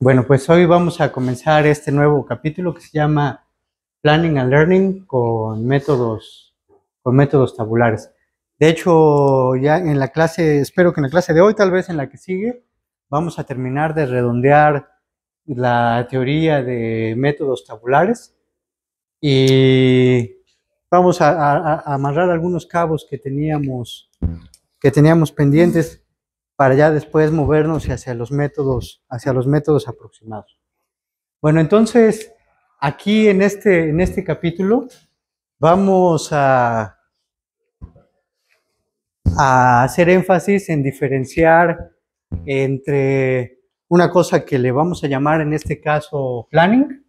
Bueno, pues hoy vamos a comenzar este nuevo capítulo que se llama Planning and Learning con métodos, con métodos tabulares. De hecho, ya en la clase, espero que en la clase de hoy, tal vez en la que sigue, vamos a terminar de redondear la teoría de métodos tabulares y vamos a, amarrar algunos cabos que teníamos, que teníamos pendientes para ya después movernos hacia los métodos, hacia los métodos aproximados. Bueno, entonces, aquí en este, en este capítulo vamos a, hacer énfasis en diferenciar entre una cosa que le vamos a llamar en este caso planning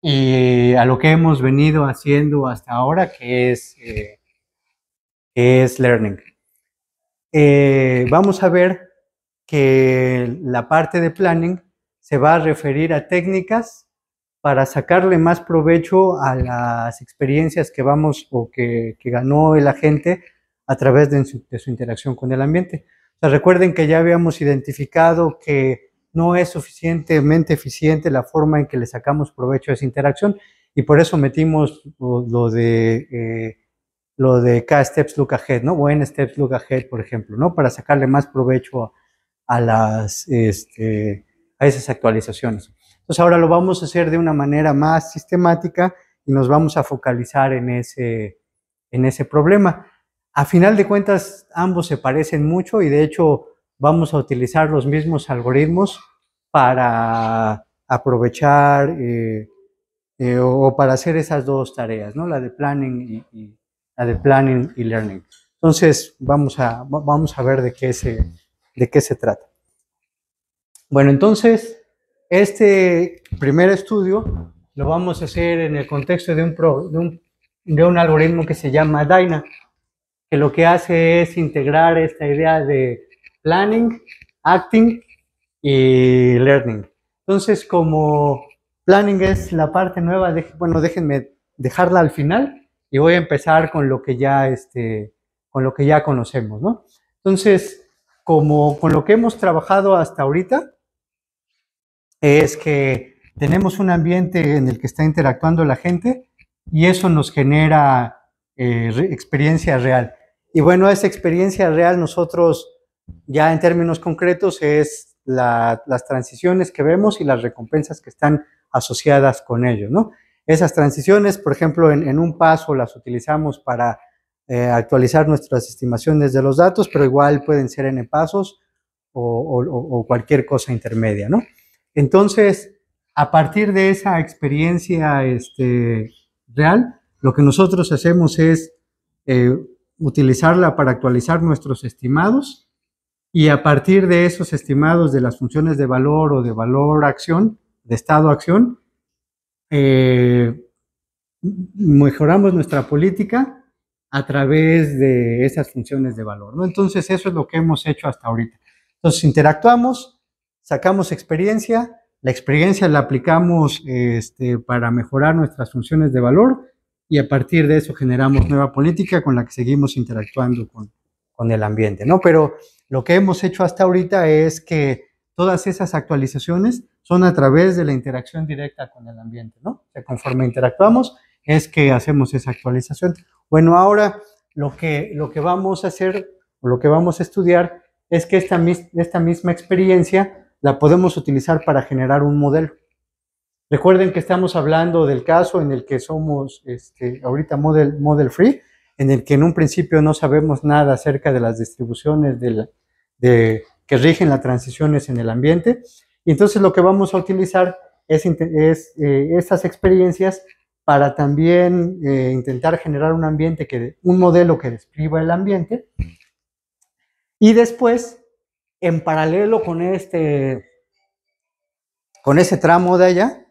y a lo que hemos venido haciendo hasta ahora, que es, eh, que es learning. Eh, vamos a ver que la parte de planning se va a referir a técnicas para sacarle más provecho a las experiencias que vamos o que, ganó el agente a través de su, interacción con el ambiente. O sea, recuerden que ya habíamos identificado que no es suficientemente eficiente la forma en que le sacamos provecho a esa interacción y por eso metimos lo, de eh, lo de K steps look ahead, ¿no? Buen steps look ahead, por ejemplo, ¿no? Para sacarle más provecho a, las, este, a esas actualizaciones. Entonces ahora lo vamos a hacer de una manera más sistemática y nos vamos a focalizar en ese, en ese problema. A final de cuentas, ambos se parecen mucho y de hecho vamos a utilizar los mismos algoritmos para aprovechar eh, eh, o para hacer esas dos tareas, ¿no? La de planning y la de Planning y Learning. Entonces, vamos a, vamos a ver de qué, se, de qué se trata. Bueno, entonces, este primer estudio lo vamos a hacer en el contexto de un, de un, algoritmo que se llama Dyna, que lo que hace es integrar esta idea de planning, acting y learning. Entonces, como planning es la parte nueva, de, bueno, déjenme dejarla al final y voy a empezar con lo que ya, este, con lo que ya conocemos, ¿no? Entonces, como con lo que hemos trabajado hasta ahorita, es que tenemos un ambiente en el que está interactuando la gente y eso nos genera eh, experiencia real. Y bueno, esa experiencia real nosotros ya en términos concretos es las transiciones que vemos y las recompensas que están asociadas con ello, ¿no? Esas transiciones, por ejemplo, en, un paso las utilizamos para eh, actualizar nuestras estimaciones de los datos, pero igual pueden ser en pasos o, cualquier cosa intermedia, ¿no? Entonces, a partir de esa experiencia este, real, lo que nosotros hacemos es eh, utilizarla para actualizar nuestros estimados y a partir de esos estimados de las funciones de valor o de valor acción, de estado acción, eh, mejoramos nuestra política a través de esas funciones de valor. ¿no? Entonces, eso es lo que hemos hecho hasta ahorita. Entonces, interactuamos, sacamos experiencia, la experiencia la aplicamos este, para mejorar nuestras funciones de valor y a partir de eso generamos nueva política con la que seguimos interactuando con, con el ambiente. ¿no? Pero lo que hemos hecho hasta ahorita es que todas esas actualizaciones son a través de la interacción directa con el ambiente, ¿no? O conforme interactuamos es que hacemos esa actualización. Bueno, ahora lo que, lo que vamos a hacer, o lo que vamos a estudiar, es que esta, misma experiencia la podemos utilizar para generar un modelo. Recuerden que estamos hablando del caso en el que somos este, ahorita model, model free, en el que en un principio no sabemos nada acerca de las distribuciones que rigen las transiciones en el ambiente y entonces lo que vamos a utilizar es, eh, estas experiencias para también eh, intentar generar un ambiente que, un modelo que describa el ambiente. Y después, en paralelo con este, con ese tramo de allá,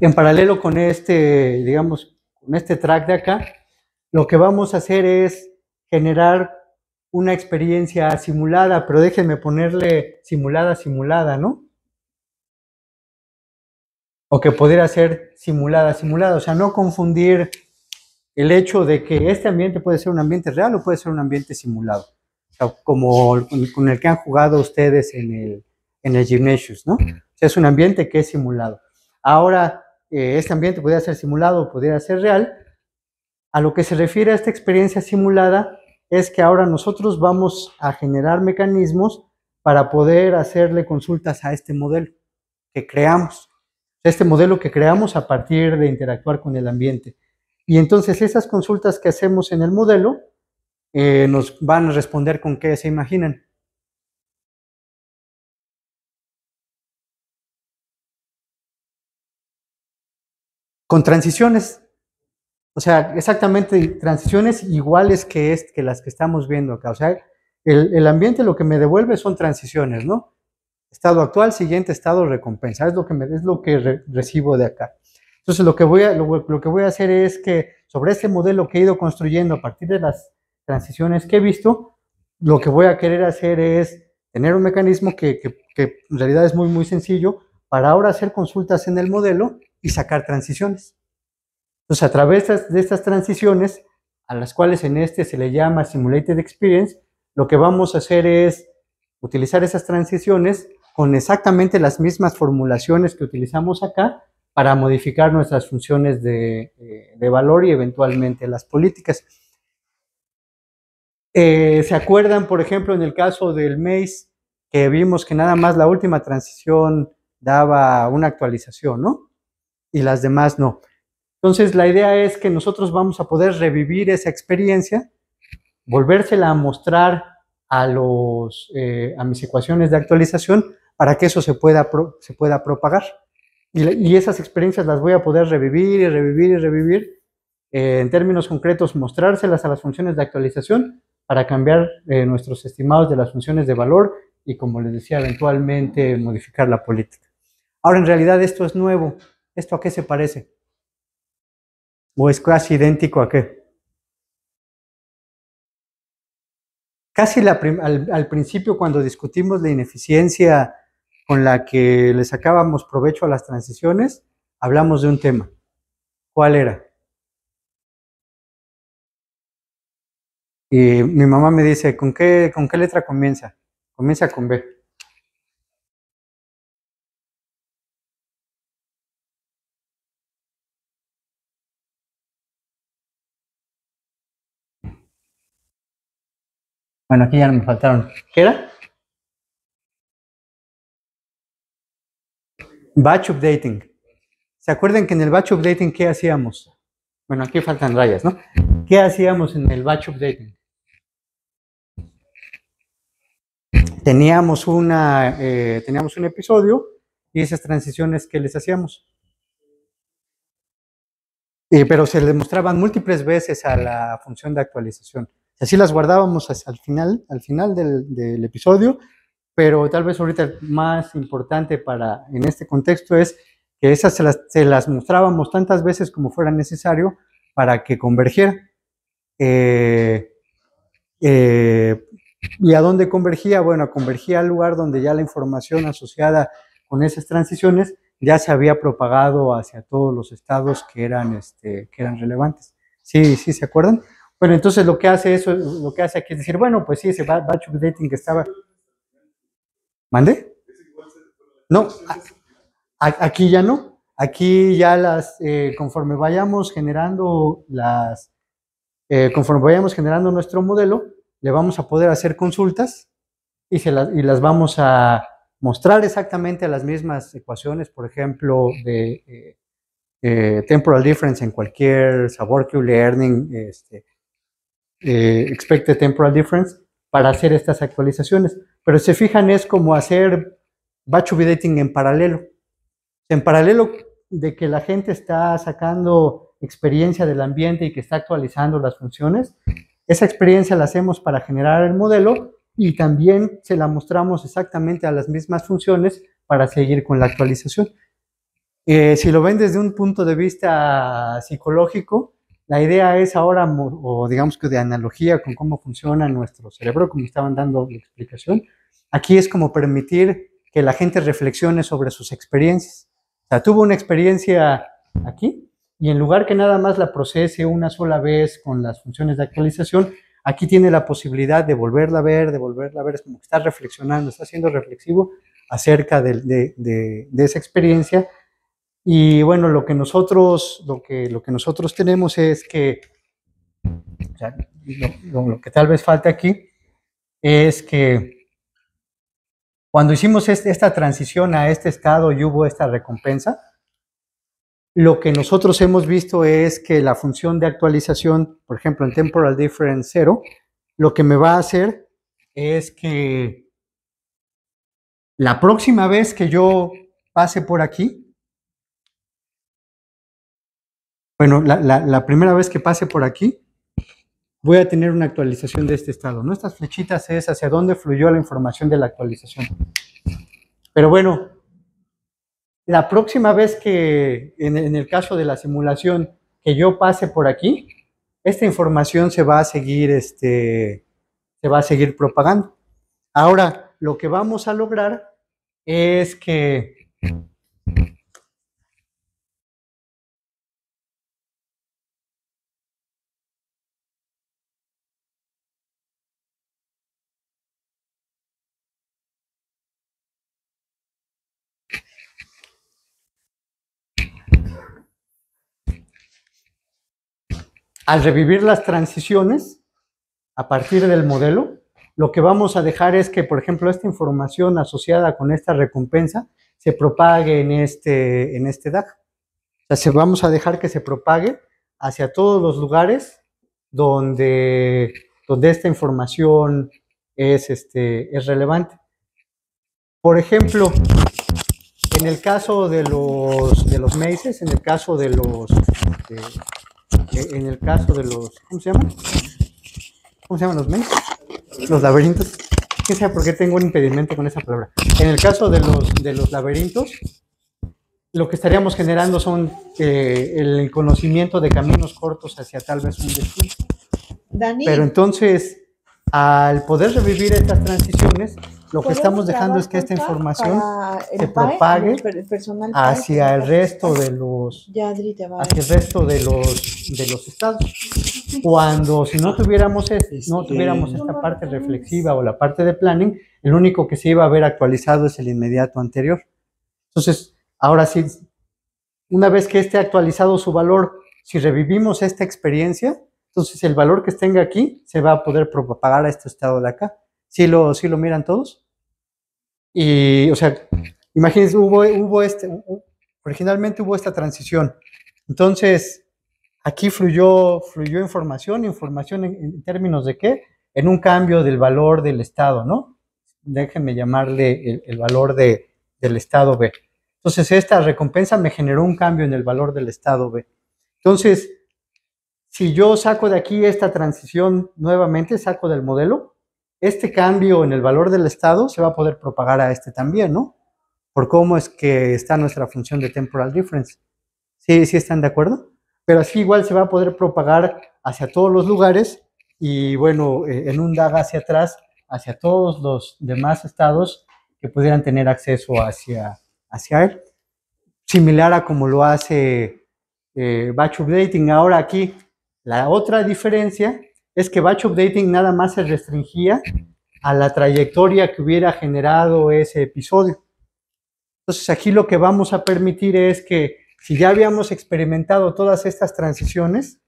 en paralelo con este, digamos, con este track de acá, lo que vamos a hacer es generar una experiencia simulada, pero déjenme ponerle simulada, simulada, ¿no? O que pudiera ser simulada, simulada, o sea, no confundir el hecho de que este ambiente puede ser un ambiente real o puede ser un ambiente simulado, o sea, como con el que han jugado ustedes en el, en gymnasius, ¿no? O sea, es un ambiente que es simulado. Ahora, eh, este ambiente pudiera ser simulado o pudiera ser real. A lo que se refiere a esta experiencia simulada es que ahora nosotros vamos a generar mecanismos para poder hacerle consultas a este modelo que creamos, este modelo que creamos a partir de interactuar con el ambiente. Y entonces esas consultas que hacemos en el modelo eh, nos van a responder con qué se imaginan. Con transiciones, o sea, exactamente transiciones iguales que, es, que las que estamos viendo acá. O sea, el, ambiente lo que me devuelve son transiciones, ¿no? Estado actual, siguiente estado, recompensa. Es lo que, me, es lo que recibo de acá. Entonces, lo que, voy a, lo, que voy a hacer es que sobre este modelo que he ido construyendo a partir de las transiciones que he visto, lo que voy a querer hacer es tener un mecanismo que, que en realidad es muy, muy sencillo para ahora hacer consultas en el modelo y sacar transiciones. Entonces, a través de estas transiciones, a las cuales en este se le llama Simulated Experience, lo que vamos a hacer es utilizar esas transiciones con exactamente las mismas formulaciones que utilizamos acá para modificar nuestras funciones de, eh, valor y eventualmente las políticas. Eh, ¿Se acuerdan, por ejemplo, en el caso del MACE, que vimos que nada más la última transición daba una actualización, ¿no? Y las demás no. Entonces, la idea es que nosotros vamos a poder revivir esa experiencia, volvérsela a mostrar a, los, eh, a mis ecuaciones de actualización para que eso se pueda, se pueda propagar. Y, esas experiencias las voy a poder revivir y revivir y revivir. Eh, en términos concretos, mostrárselas a las funciones de actualización para cambiar eh, nuestros estimados de las funciones de valor y, como les decía, eventualmente modificar la política. Ahora, en realidad, esto es nuevo. ¿Esto a qué se parece? ¿O es casi idéntico a qué? Casi la al, principio cuando discutimos la ineficiencia con la que le sacábamos provecho a las transiciones, hablamos de un tema. ¿Cuál era? Y mi mamá me dice, ¿con qué, con qué letra comienza? Comienza con B. Bueno, aquí ya no me faltaron. ¿Qué era? Batch updating. ¿Se acuerdan que en el batch updating qué hacíamos? Bueno, aquí faltan rayas, ¿no? ¿Qué hacíamos en el batch updating? Teníamos, una, eh, teníamos un episodio y esas transiciones que les hacíamos. pero se le mostraban múltiples veces a la función de actualización así las guardábamos al final, al final del, episodio, pero tal vez ahorita más importante para en este contexto es que esas se las, mostrábamos tantas veces como fuera necesario para que convergieran. Eh, eh, ¿Y a dónde convergía? Bueno, convergía al lugar donde ya la información asociada con esas transiciones ya se había propagado hacia todos los estados que eran, este, que eran relevantes. Sí, sí, ¿se acuerdan? Bueno, entonces lo que hace eso, lo que hace aquí es decir, bueno, pues sí, ese batch updating que estaba. ¿Mande? No, aquí ya no. Aquí ya las, eh, conforme vayamos generando las, eh, conforme vayamos generando nuestro modelo, le vamos a poder hacer consultas y, se y las vamos a mostrar exactamente a las mismas ecuaciones, por ejemplo, de eh, temporal difference en cualquier sabor que learning, este, eh, expected temporal difference para hacer estas actualizaciones. Pero si se fijan, es como hacer batch updating en paralelo. En paralelo de que la gente está sacando experiencia del ambiente y que está actualizando las funciones, esa experiencia la hacemos para generar el modelo y también se la mostramos exactamente a las mismas funciones para seguir con la actualización. Eh, si lo ven desde un punto de vista psicológico, la idea es ahora, o digamos que de analogía con cómo funciona nuestro cerebro, como estaban dando la explicación, aquí es como permitir que la gente reflexione sobre sus experiencias. O sea, tuvo una experiencia aquí y en lugar que nada más la procese una sola vez con las funciones de actualización, aquí tiene la posibilidad de volverla a ver, de volverla a ver, es como que está reflexionando, está siendo reflexivo acerca de, de esa experiencia y bueno, lo que nosotros, lo que, lo que nosotros tenemos es que, lo, que tal vez falta aquí es que cuando hicimos este, esta transición a este estado y hubo esta recompensa, lo que nosotros hemos visto es que la función de actualización, por ejemplo, en temporal difference 0, lo que me va a hacer es que la próxima vez que yo pase por aquí, bueno, la, primera vez que pase por aquí, voy a tener una actualización de este estado. ¿no? Estas flechitas es hacia dónde fluyó la información de la actualización. Pero bueno, la próxima vez que, en, en el caso de la simulación, que yo pase por aquí, esta información se va a seguir, este, se va a seguir propagando. Ahora, lo que vamos a lograr es que Al revivir las transiciones, a partir del modelo, lo que vamos a dejar es que, por ejemplo, esta información asociada con esta recompensa se propague en este, en este DAG. O sea, vamos a dejar que se propague hacia todos los lugares donde, donde esta información es, este, es relevante. Por ejemplo, en el caso de los, de los meses, en el caso de los, eh, en el caso de los, ¿cómo se llaman? ¿Cómo se llaman los mens? Los laberintos. ¿Quién sabe por qué tengo un impedimento con esa palabra? En el caso de los, de los laberintos, lo que estaríamos generando son eh, el conocimiento de caminos cortos hacia tal vez un destino. Pero entonces, al poder revivir estas transiciones, lo que estamos dejando es que esta información se propague hacia el resto de los resto de los los estados. Cuando si no tuviéramos no tuviéramos esta parte reflexiva o la parte de planning, el único que se iba a ver actualizado es el inmediato anterior. Entonces, ahora sí, una vez que esté actualizado su valor, si revivimos esta experiencia, entonces el valor que tenga aquí se va a poder propagar a este estado de acá. si lo, sí lo miran todos? Y, o sea, imagínense, hubo, este, originalmente hubo esta transición. Entonces, aquí fluyó, fluyó información, información en, términos de qué? En un cambio del valor del Estado, ¿no? Déjenme llamarle el, el valor de, del Estado B. Entonces, esta recompensa me generó un cambio en el valor del Estado B. Entonces, si yo saco de aquí esta transición nuevamente, saco del modelo, este cambio en el valor del Estado se va a poder propagar a este también, ¿no? Por cómo es que está nuestra función de temporal difference. ¿Sí, sí están de acuerdo? Pero así igual se va a poder propagar hacia todos los lugares y bueno, eh, en un DAG hacia atrás, hacia todos los demás estados que pudieran tener acceso hacia, hacia él. Similar a como lo hace eh, Batch Updating. Ahora aquí, la otra diferencia es que batch updating nada más se restringía a la trayectoria que hubiera generado ese episodio. Entonces aquí lo que vamos a permitir es que si ya habíamos experimentado todas estas transiciones,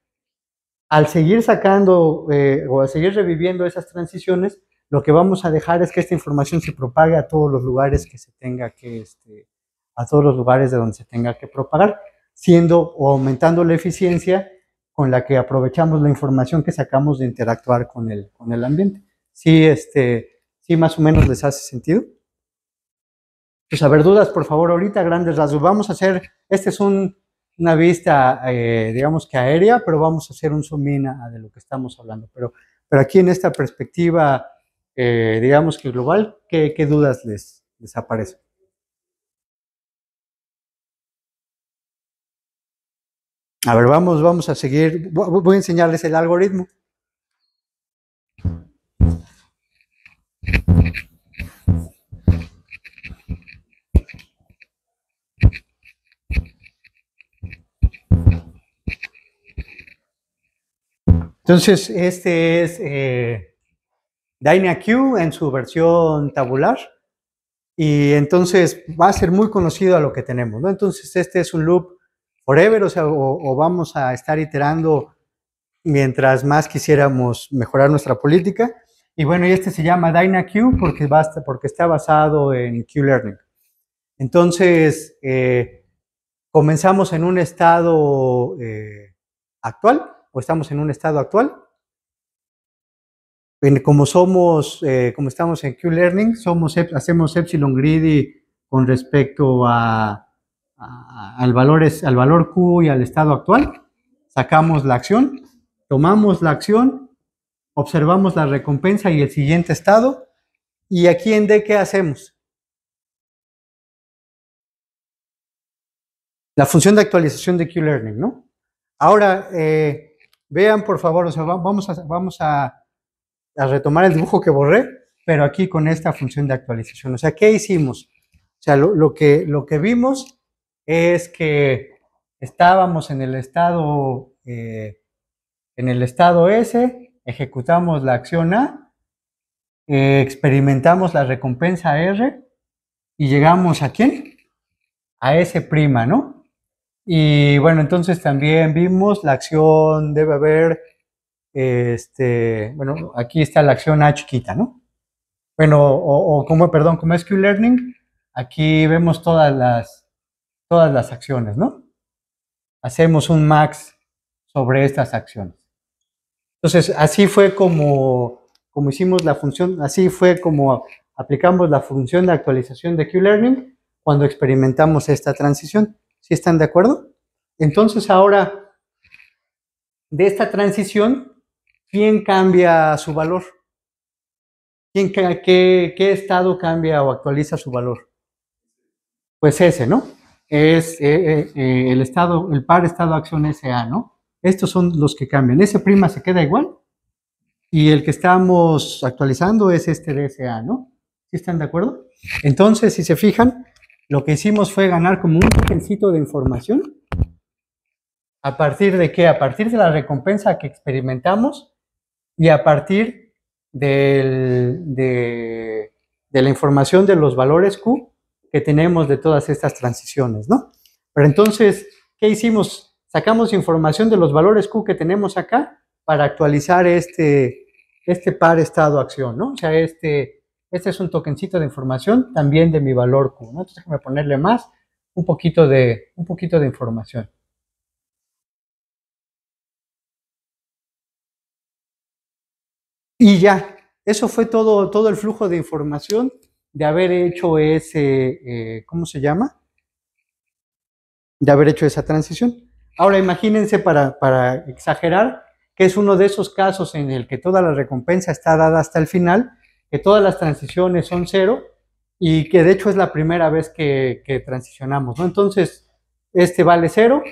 al seguir sacando eh, o al seguir reviviendo esas transiciones, lo que vamos a dejar es que esta información se propague a todos los lugares que se tenga que, este, a todos los lugares de donde se tenga que propagar, siendo o aumentando la eficiencia con la que aprovechamos la información que sacamos de interactuar con el, con el ambiente. Sí, este, sí, más o menos les hace sentido. Pues a ver, dudas, por favor, ahorita, grandes rasgos. Vamos a hacer, este es una vista, eh, digamos que aérea, pero vamos a hacer un zoom in a, de lo que estamos hablando. Pero, pero aquí en esta perspectiva, eh, digamos que global, ¿qué, dudas les, les aparecen? A ver, vamos, vamos a seguir. Voy a enseñarles el algoritmo. Entonces, este es eh, en su versión tabular. Y entonces va a ser muy conocido a lo que tenemos. ¿no? Entonces, este es un loop forever, o sea, o, vamos a estar iterando mientras más quisiéramos mejorar nuestra política. Y bueno, y este se llama DynaQ porque, basta, porque está basado en Q-Learning. Entonces, eh, comenzamos en un estado eh, actual, o estamos en un estado actual. como somos, eh, como estamos en Q-Learning, hacemos Epsilon Greedy con respecto a, al, valor al valor Q y al estado actual, sacamos la acción, tomamos la acción, observamos la recompensa y el siguiente estado, y aquí en D, ¿qué hacemos? La función de actualización de Q-Learning, ¿no? Ahora, eh, vean por favor, vamos, a, vamos a, retomar el dibujo que borré, pero aquí con esta función de actualización. O sea, ¿qué hicimos? O sea, lo, que, lo que vimos es que estábamos en el estado, eh, en el estado S, ejecutamos la acción A, eh, experimentamos la recompensa R y llegamos a quién? A S', ¿no? Y bueno, entonces también vimos la acción, debe haber, este, bueno, aquí está la acción A chiquita, ¿no? Bueno, o, como, perdón, como Q Learning, aquí vemos todas las, todas las acciones, ¿no? Hacemos un max sobre estas acciones. Entonces, así fue como, como hicimos la función, así fue como aplicamos la función de actualización de Q-Learning cuando experimentamos esta transición. ¿Sí están de acuerdo? Entonces, ahora, de esta transición, ¿quién cambia su valor? ¿Quién, qué estado cambia o actualiza su valor? Pues ese, ¿no? es eh, eh, eh, el estado, el par estado acción SA, ¿no? Estos son los que cambian. Ese prima se queda igual y el que estamos actualizando es este de SA, ¿no? ¿Sí están de acuerdo? Entonces, si se fijan, lo que hicimos fue ganar como un tokencito de información. ¿A partir de qué? A partir de la recompensa que experimentamos y a partir del, de la información de los valores Q tenemos de todas estas transiciones, ¿no? Pero entonces, ¿qué hicimos? Sacamos información de los valores Q que tenemos acá para actualizar este, este par estado-acción, ¿no? O sea, este, este es un tokencito de información también de mi valor Q, ¿no? Entonces déjame ponerle más, un poquito de, un poquito de información. Y ya, eso fue todo, todo el flujo de información de haber hecho ese, eh, ¿cómo se llama? De haber hecho esa transición. Ahora imagínense para, exagerar que es uno de esos casos en el que toda la recompensa está dada hasta el final, que todas las transiciones son cero y que de hecho es la primera vez que, transicionamos, ¿no? Entonces, este vale cero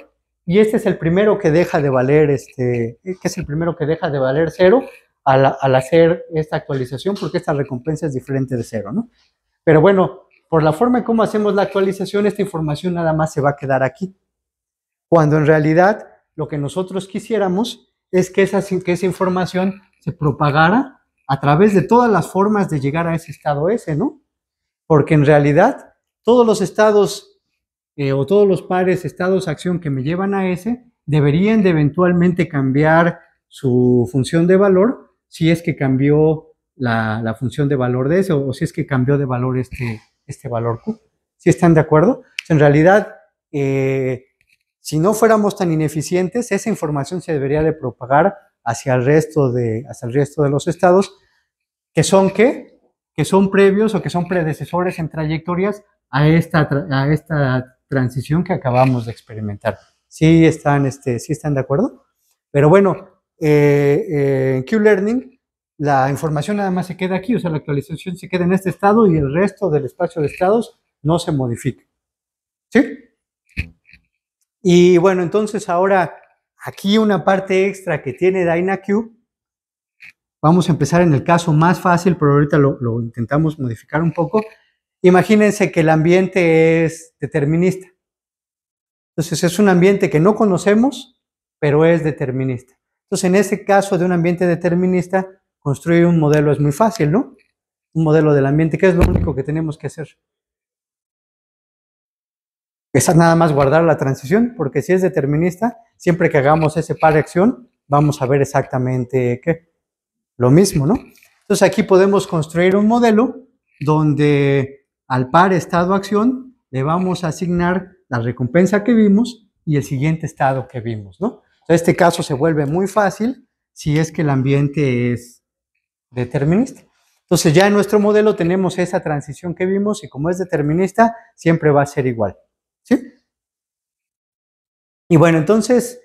y este es el primero que deja de valer, este, que es el primero que deja de valer cero al, al hacer esta actualización porque esta recompensa es diferente de cero, ¿no? Pero bueno, por la forma en cómo hacemos la actualización, esta información nada más se va a quedar aquí. Cuando en realidad lo que nosotros quisiéramos es que esa, información se propagara a través de todas las formas de llegar a ese estado S, ¿no? Porque en realidad todos los estados eh, o todos los pares estados acción que me llevan a S deberían de eventualmente cambiar su función de valor si es que cambió la, función de valor de eso o, si es que cambió de valor este, este valor Q. ¿Sí están de acuerdo? Pues, en realidad, eh, si no fuéramos tan ineficientes, esa información se debería de propagar hacia el resto de, hacia el resto de los estados, que son qué? Que son previos o que son predecesores en trayectorias a esta, esta transición que acabamos de experimentar. ¿Sí están, este, ¿sí están de acuerdo? Pero bueno, eh, eh, en Q-Learning la información nada más se queda aquí, o sea, la actualización se queda en este estado y el resto del espacio de estados no se modifica. ¿Sí? Y bueno, entonces ahora aquí una parte extra que tiene DynaQ. Vamos a empezar en el caso más fácil, pero ahorita lo, intentamos modificar un poco. Imagínense que el ambiente es determinista. Entonces es un ambiente que no conocemos, pero es determinista. Entonces en ese caso de un ambiente determinista, Construir un modelo es muy fácil, ¿no? Un modelo del ambiente, que es lo único que tenemos que hacer. Es nada más guardar la transición, porque si es determinista, siempre que hagamos ese par de acción, vamos a ver exactamente qué. Lo mismo, ¿no? Entonces aquí podemos construir un modelo donde al par estado-acción le vamos a asignar la recompensa que vimos y el siguiente estado que vimos, ¿no? este caso se vuelve muy fácil si es que el ambiente es determinista. Entonces ya en nuestro modelo tenemos esa transición que vimos y como es determinista, siempre va a ser igual. ¿Sí? Y bueno, entonces,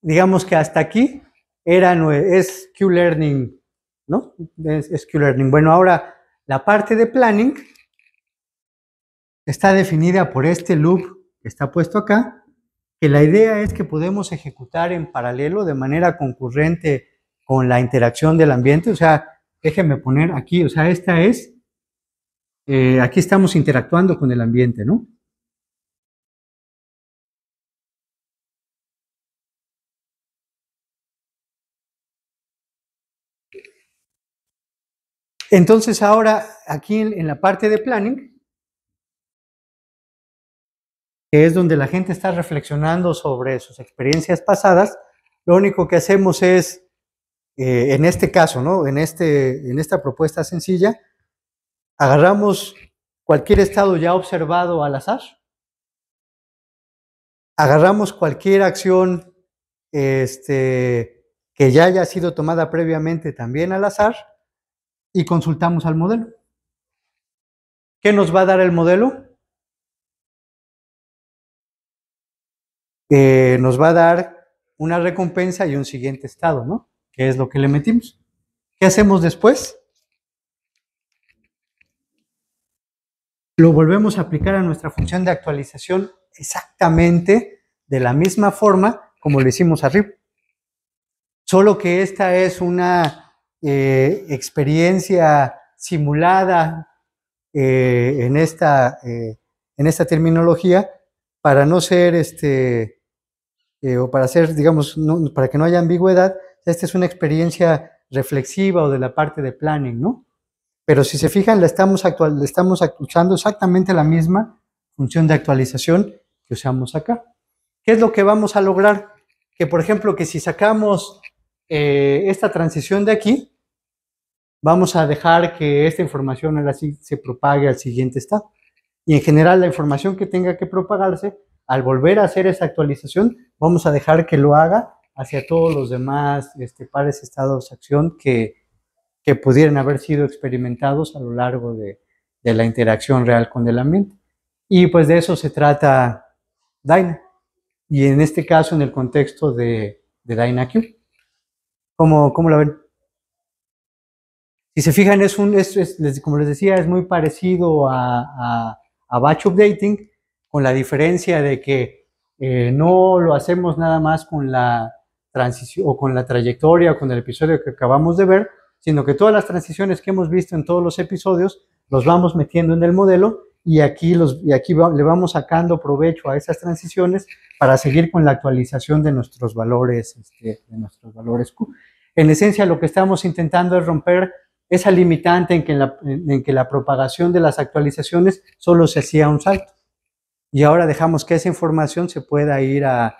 digamos que hasta aquí era, es Q-Learning, ¿no? Es, Q-Learning. Bueno, ahora la parte de planning está definida por este loop que está puesto acá, que la idea es que podemos ejecutar en paralelo de manera concurrente con la interacción del ambiente, o sea, déjenme poner aquí, o sea, esta es, eh, aquí estamos interactuando con el ambiente, ¿no? Entonces ahora aquí en, la parte de planning, que es donde la gente está reflexionando sobre sus experiencias pasadas, lo único que hacemos es eh, en este caso, ¿no? En, este, en esta propuesta sencilla, agarramos cualquier estado ya observado al azar, agarramos cualquier acción este, que ya haya sido tomada previamente también al azar y consultamos al modelo. ¿Qué nos va a dar el modelo? Eh, nos va a dar una recompensa y un siguiente estado, ¿no? que es lo que le metimos. ¿Qué hacemos después? Lo volvemos a aplicar a nuestra función de actualización exactamente de la misma forma como lo hicimos arriba. Solo que esta es una eh, experiencia simulada eh, en, esta, eh, en esta terminología para no ser este, o para ser, digamos, para que no haya ambigüedad, esta es una experiencia reflexiva o de la parte de planning, ¿no? Pero si se fijan, la estamos, actual, estamos usando exactamente la misma función de actualización que usamos acá. ¿Qué es lo que vamos a lograr? Que, por ejemplo, que si sacamos eh, esta transición de aquí, vamos a dejar que esta información ahora sí se propague al siguiente estado. Y en general, la información que tenga que propagarse, al volver a hacer esa actualización, vamos a dejar que lo haga hacia todos los demás este, pares estados de acción que, que pudieran haber sido experimentados a lo largo de, de, la interacción real con el ambiente. Y pues de eso se trata Dyna. Y en este caso, en el contexto de, de DynaQ. ¿Cómo, ¿Cómo la ven? Si se fijan, es un, como les decía, es muy parecido a, a, batch updating, con la diferencia de que eh, no lo hacemos nada más con la, transición o con la trayectoria o con el episodio que acabamos de ver, sino que todas las transiciones que hemos visto en todos los episodios los vamos metiendo en el modelo y aquí, los, y aquí le vamos sacando provecho a esas transiciones para seguir con la actualización de nuestros valores, este, de nuestros valores Q. En esencia, lo que estamos intentando es romper esa limitante en que la, en que la propagación de las actualizaciones solo se hacía un salto. Y ahora dejamos que esa información se pueda ir a,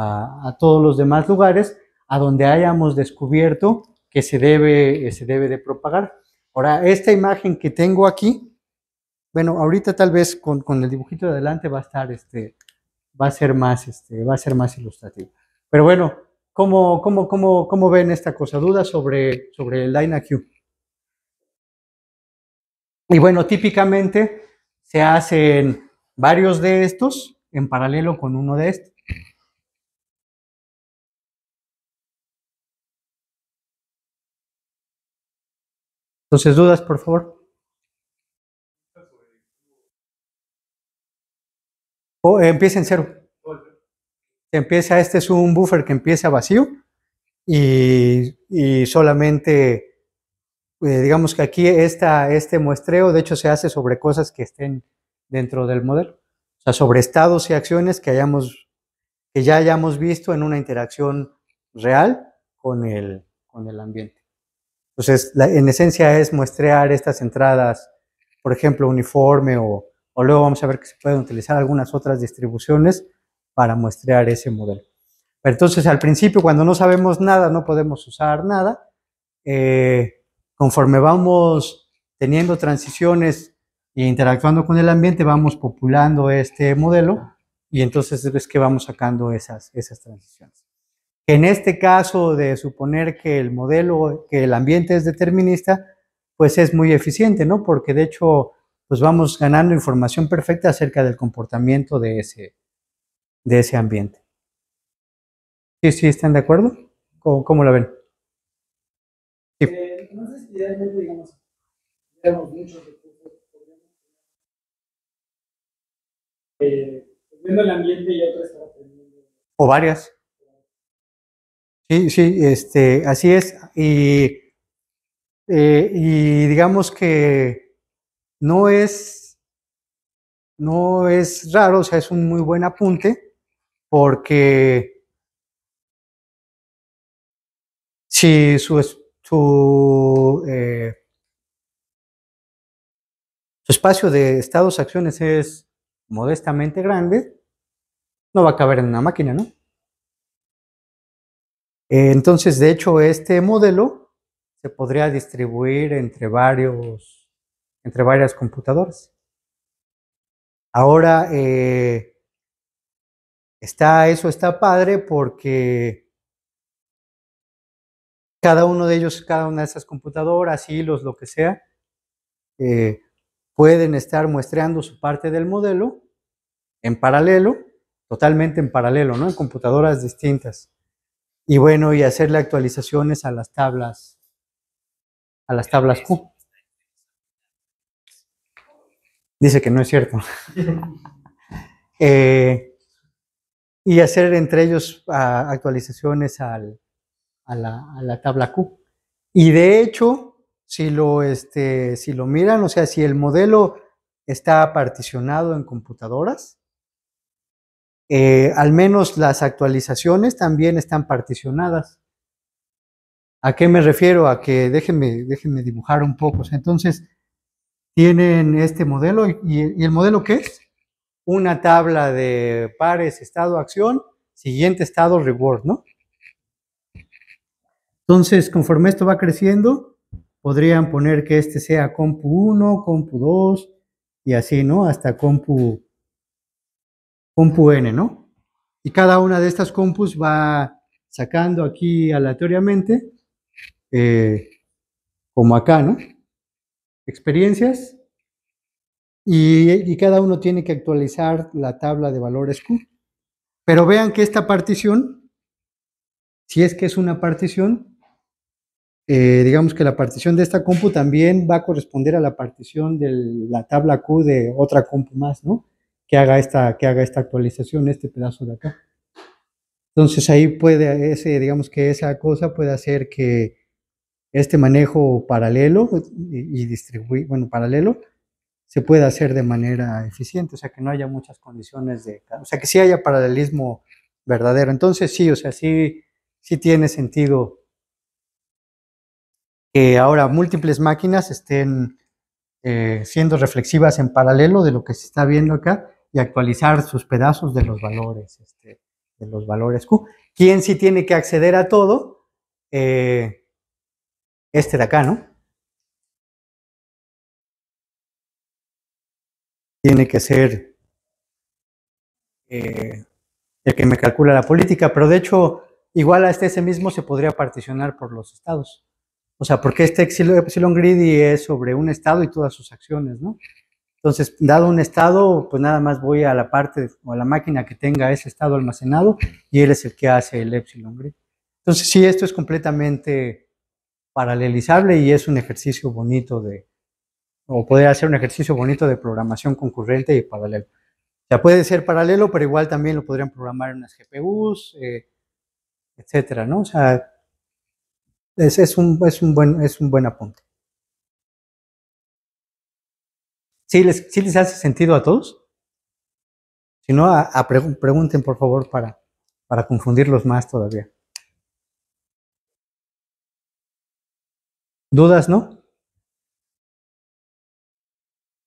a, todos los demás lugares a donde hayamos descubierto que se debe, eh, se debe de propagar. Ahora, esta imagen que tengo aquí, bueno, ahorita tal vez con, el dibujito de adelante va a estar, este, va a ser más, este, va a ser más ilustrativo. Pero bueno, ¿cómo, cómo, cómo, cómo ven esta cosa? duda sobre, sobre el DynaQ? Y bueno, típicamente se hacen varios de estos en paralelo con uno de estos. Entonces, dudas, por favor. O oh, empieza en cero. Empieza, este es un buffer que empieza vacío y, solamente, eh, digamos que aquí esta, este muestreo, de hecho, se hace sobre cosas que estén dentro del modelo. O sea, sobre estados y acciones que hayamos, que ya hayamos visto en una interacción real con el, con el ambiente. Entonces, en esencia es muestrear estas entradas, por ejemplo, uniforme o, luego vamos a ver que se pueden utilizar algunas otras distribuciones para muestrear ese modelo. Pero entonces, al principio, cuando no sabemos nada, no podemos usar nada. Eh, conforme vamos teniendo transiciones e interactuando con el ambiente, vamos populando este modelo y entonces es que vamos sacando esas, esas transiciones. En este caso de suponer que el modelo, que el ambiente es determinista, pues es muy eficiente, ¿no? Porque de hecho, pues vamos ganando información perfecta acerca del comportamiento de ese, de ese ambiente. ¿Sí, sí, están de acuerdo? ¿Cómo, la ven? Eh, no sé si realmente, digamos, tenemos muchos recursos eh, viendo el ambiente y otras O varias. Sí, sí, este, así es. Y, eh, y digamos que no es, no es raro, o sea, es un muy buen apunte, porque si su, eh, su espacio de estados acciones es modestamente grande, no va a caber en una máquina, ¿no? Eh, entonces, de hecho, este modelo se podría distribuir entre, varios, entre varias computadoras. Ahora, eh, está, eso está padre porque cada uno de ellos, cada una de esas computadoras, hilos, lo que sea, eh, pueden estar muestreando su parte del modelo en paralelo, totalmente en paralelo, ¿no? En computadoras distintas y bueno, y hacerle actualizaciones a las tablas, a las tablas Q. Dice que no es cierto. Eh, y hacer entre ellos actualizaciones a, la, a, la, tabla Q. Y de hecho, si lo, este, si lo miran, o sea, si el modelo está particionado en computadoras, eh, al menos las actualizaciones también están particionadas. ¿A qué me refiero? A que déjenme, déjenme dibujar un poco. Entonces, tienen este modelo y, y el modelo qué es? Una tabla de pares, estado, acción, siguiente estado, reward, ¿no? Entonces, conforme esto va creciendo, podrían poner que este sea compu 1, compu 2 y así, ¿no? Hasta compu compu n, ¿no? Y cada una de estas compus va sacando aquí aleatoriamente, eh, como acá, ¿no? Experiencias. Y, cada uno tiene que actualizar la tabla de valores Q. Pero vean que esta partición, si es que es una partición, eh, digamos que la partición de esta compu también va a corresponder a la partición de la tabla Q de otra compu más, ¿no? que haga esta, que haga esta actualización, este pedazo de acá. Entonces ahí puede, ese, digamos que esa cosa puede hacer que este manejo paralelo y, distribuir, bueno, paralelo, se pueda hacer de manera eficiente, o sea, que no haya muchas condiciones de, o sea, que sí haya paralelismo verdadero. Entonces sí, o sea, sí, sí tiene sentido que ahora múltiples máquinas estén eh, siendo reflexivas en paralelo de lo que se está viendo acá y actualizar sus pedazos de los valores, este, de los valores Q. ¿Quién sí tiene que acceder a todo? Eh, este de acá, ¿no? Tiene que ser eh, el que me calcula la política, pero de hecho, igual este ese mismo se podría particionar por los estados. O sea, porque este epsilon, epsilon greedy es sobre un estado y todas sus acciones, ¿no? Entonces, dado un estado, pues nada más voy a la parte o a la máquina que tenga ese estado almacenado y él es el que hace el epsilon Entonces, sí, esto es completamente paralelizable y es un ejercicio bonito de, o podría hacer un ejercicio bonito de programación concurrente y paralelo. O sea, puede ser paralelo, pero igual también lo podrían programar en las GPUs, eh, etcétera, ¿no? O sea, un, un buen, es un buen apunte. ¿Sí les, hace sentido a todos? Si no, a, pregunten por favor para, para confundirlos más todavía. ¿Dudas, no?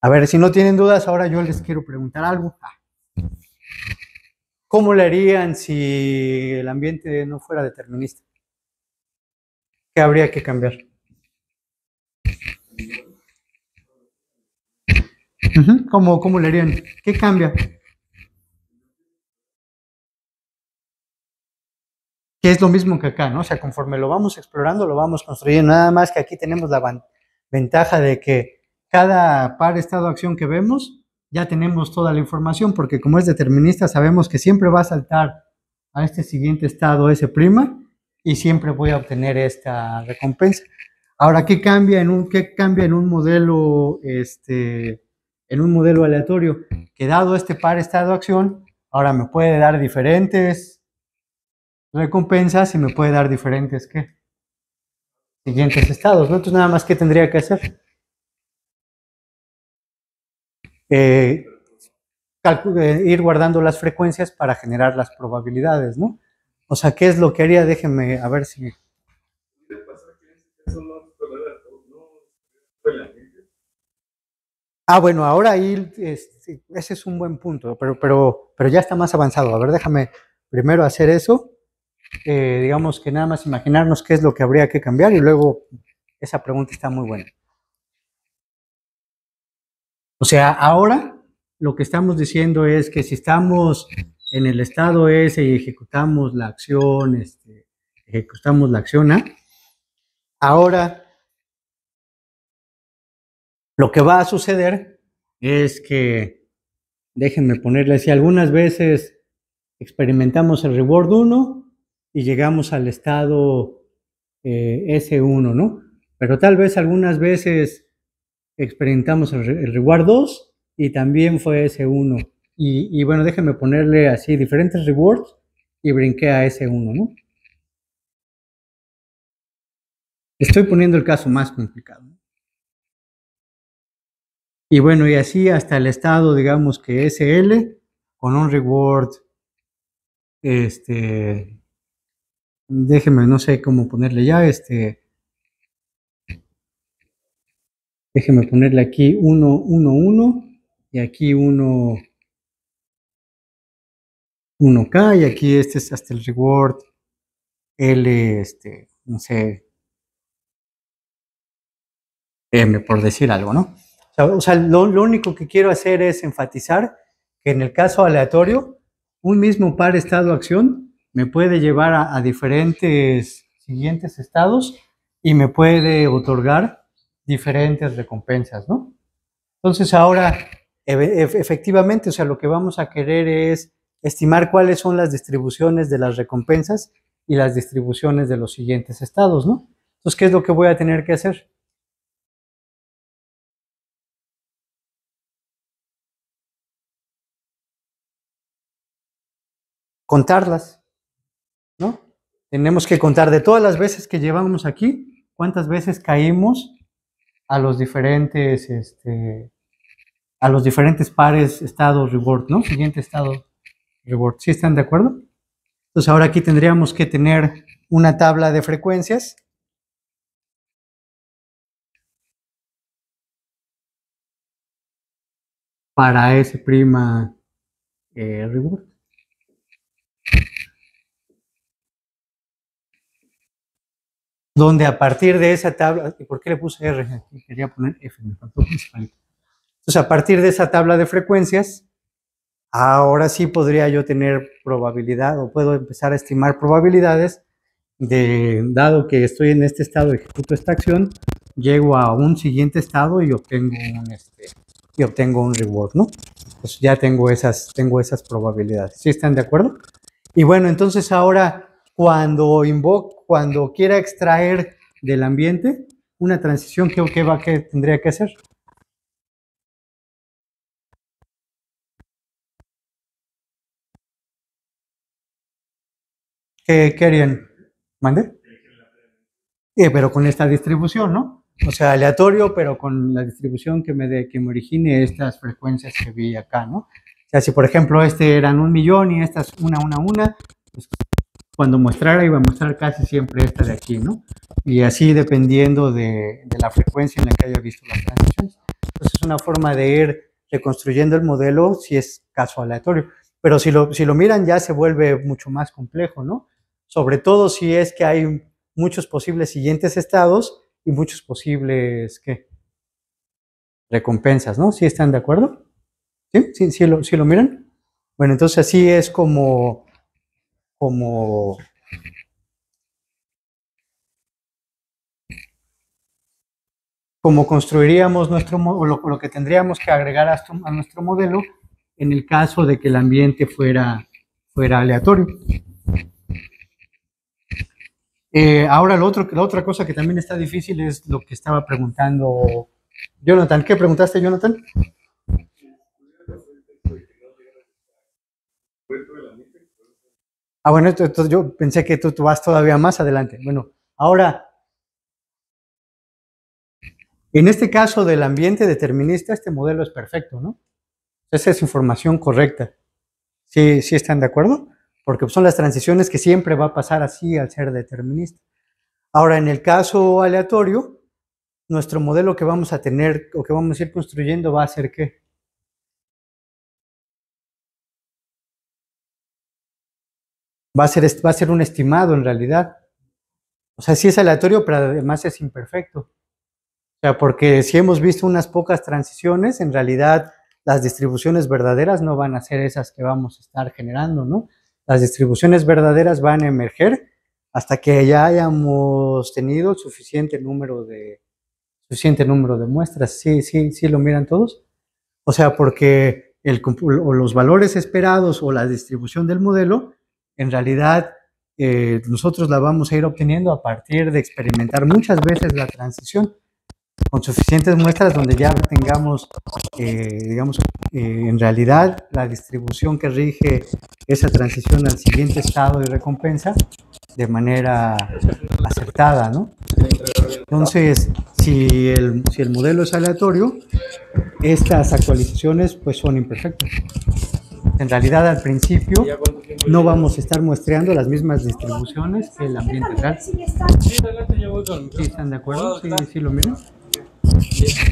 A ver, si no tienen dudas, ahora yo les quiero preguntar algo. ¿Cómo le harían si el ambiente no fuera determinista? ¿Qué habría que cambiar? ¿Cómo, le harían? ¿Qué cambia? Que es lo mismo que acá, ¿no? O sea, conforme lo vamos explorando, lo vamos construyendo. Nada más que aquí tenemos la ventaja de que cada par estado acción que vemos, ya tenemos toda la información, porque como es determinista, sabemos que siempre va a saltar a este siguiente estado S' y siempre voy a obtener esta recompensa. Ahora, ¿qué cambia en un, qué cambia en un modelo este, en un modelo aleatorio, que dado este par estado-acción, ahora me puede dar diferentes recompensas y me puede dar diferentes ¿qué? siguientes estados. ¿no? Entonces nada más ¿qué tendría que hacer. Eh, eh, ir guardando las frecuencias para generar las probabilidades, ¿no? O sea, ¿qué es lo que haría? Déjenme a ver si Ah, bueno, ahora ahí, este, ese es un buen punto, pero, pero, pero ya está más avanzado. A ver, déjame primero hacer eso. Eh, digamos que nada más imaginarnos qué es lo que habría que cambiar y luego esa pregunta está muy buena. O sea, ahora lo que estamos diciendo es que si estamos en el estado S y ejecutamos la acción, este, ejecutamos la acción A, ahora lo que va a suceder es que, déjenme ponerle así, algunas veces experimentamos el reward 1 y llegamos al estado eh, S1, ¿no? Pero tal vez algunas veces experimentamos el, reward 2 y también fue S1. Y, y, bueno, déjenme ponerle así diferentes rewards y brinqué a S1, ¿no? Estoy poniendo el caso más complicado. Y bueno, y así hasta el estado, digamos que SL, con un reward, este, déjeme, no sé cómo ponerle ya, este, déjeme ponerle aquí 1, 1, 1, y aquí 1, 1K, y aquí este es hasta el reward L, este, no sé, M, por decir algo, ¿no? O sea, lo, único que quiero hacer es enfatizar que en el caso aleatorio, un mismo par estado-acción me puede llevar a, a diferentes siguientes estados y me puede otorgar diferentes recompensas, ¿no? Entonces ahora, efectivamente, o sea, lo que vamos a querer es estimar cuáles son las distribuciones de las recompensas y las distribuciones de los siguientes estados, ¿no? Entonces, ¿qué es lo que voy a tener que hacer? contarlas, ¿no? Tenemos que contar de todas las veces que llevamos aquí, cuántas veces caímos a los diferentes, este, a los diferentes pares estado reward, ¿no? Siguiente estado reward. ¿Sí están de acuerdo? Entonces ahora aquí tendríamos que tener una tabla de frecuencias. para ese prima eh, reward. donde a partir de esa tabla, ¿y por qué le puse R? quería poner F, me faltó Entonces, a partir de esa tabla de frecuencias, ahora sí podría yo tener probabilidad o puedo empezar a estimar probabilidades de, dado que estoy en este estado, ejecuto esta acción, llego a un siguiente estado y obtengo un, este, y obtengo un reward, ¿no? Pues ya tengo esas, tengo esas probabilidades. ¿Sí están de acuerdo? Y bueno, entonces ahora cuando, cuando quiera extraer del ambiente una transición, ¿qué, va, qué tendría que hacer? ¿Qué, ¿Mande? Eh, pero con esta distribución, ¿no? O sea, aleatorio, pero con la distribución que me, de, que me origine estas frecuencias que vi acá, ¿no? O sea, si por ejemplo este eran un millón y estas una, una, una, pues cuando mostrara iba a mostrar casi siempre esta de aquí, ¿no? Y así dependiendo de, la frecuencia en la que haya visto las transiciones. Entonces es una forma de ir reconstruyendo el modelo si es caso aleatorio. Pero si lo, si lo miran ya se vuelve mucho más complejo, ¿no? Sobre todo si es que hay muchos posibles siguientes estados y muchos posibles, ¿qué? Recompensas, ¿no? ¿Sí están de acuerdo? ¿Sí? ¿Sí, sí, lo, ¿Sí lo miran? Bueno, entonces así es como como construiríamos nuestro o lo, que tendríamos que agregar a, nuestro modelo en el caso de que el ambiente fuera, fuera aleatorio. Eh, ahora, otro, la otra cosa que también está difícil es lo que estaba preguntando Jonathan. ¿Qué preguntaste, Jonathan? Ah, bueno, yo pensé que tú, vas todavía más adelante. Bueno, ahora, en este caso del ambiente determinista, este modelo es perfecto, ¿no? Esa es información correcta. ¿Sí, sí están de acuerdo? Porque son las transiciones que siempre va a pasar así al ser determinista. Ahora, en el caso aleatorio, nuestro modelo que vamos a tener o que vamos a ir construyendo va a ser qué? va a ser, va a ser un estimado en realidad. O sea, sí es aleatorio, pero además es imperfecto. O sea, porque si hemos visto unas pocas transiciones, en realidad las distribuciones verdaderas no van a ser esas que vamos a estar generando, ¿no? Las distribuciones verdaderas van a emerger hasta que ya hayamos tenido suficiente número de suficiente número de muestras. Sí, sí, sí lo miran todos. O sea, porque el, o los valores esperados o la distribución del modelo en realidad eh, nosotros la vamos a ir obteniendo a partir de experimentar muchas veces la transición con suficientes muestras donde ya tengamos, eh, digamos, eh, en realidad la distribución que rige esa transición al siguiente estado de recompensa de manera acertada, ¿no? Entonces, si el, si el modelo es aleatorio, estas actualizaciones pues son imperfectas. En realidad, al principio no vamos a estar muestreando las mismas distribuciones que el ambiente ¿Sí están de acuerdo? ¿Sí, lo miran?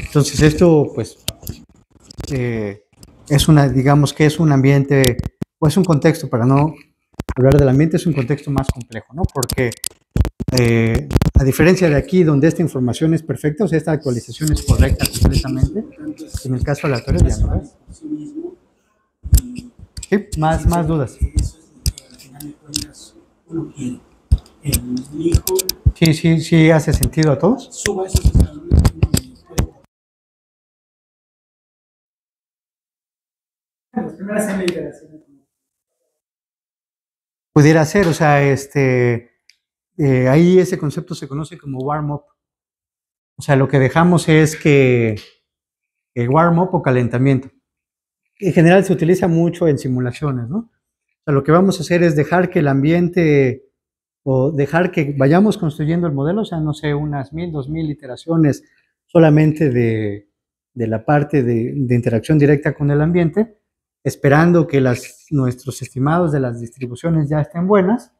Entonces esto, pues, eh, es una, digamos que es un ambiente, o es un contexto, para no hablar del ambiente, es un contexto más complejo, ¿no? Porque eh, a diferencia de aquí, donde esta información es perfecta, o sea, esta actualización es correcta completamente, en el caso aleatorio ya no es. Sí, más, más dudas. Sí, sí, sí, hace sentido a todos. Pudiera ser, o sea, este. Eh, ahí ese concepto se conoce como warm-up. O sea, lo que dejamos es que. el warm-up o calentamiento en general se utiliza mucho en simulaciones, ¿no? O sea, lo que vamos a hacer es dejar que el ambiente o dejar que vayamos construyendo el modelo, o sea, no sé, unas mil, dos mil iteraciones solamente de, de la parte de, interacción directa con el ambiente, esperando que las, nuestros estimados de las distribuciones ya estén buenas,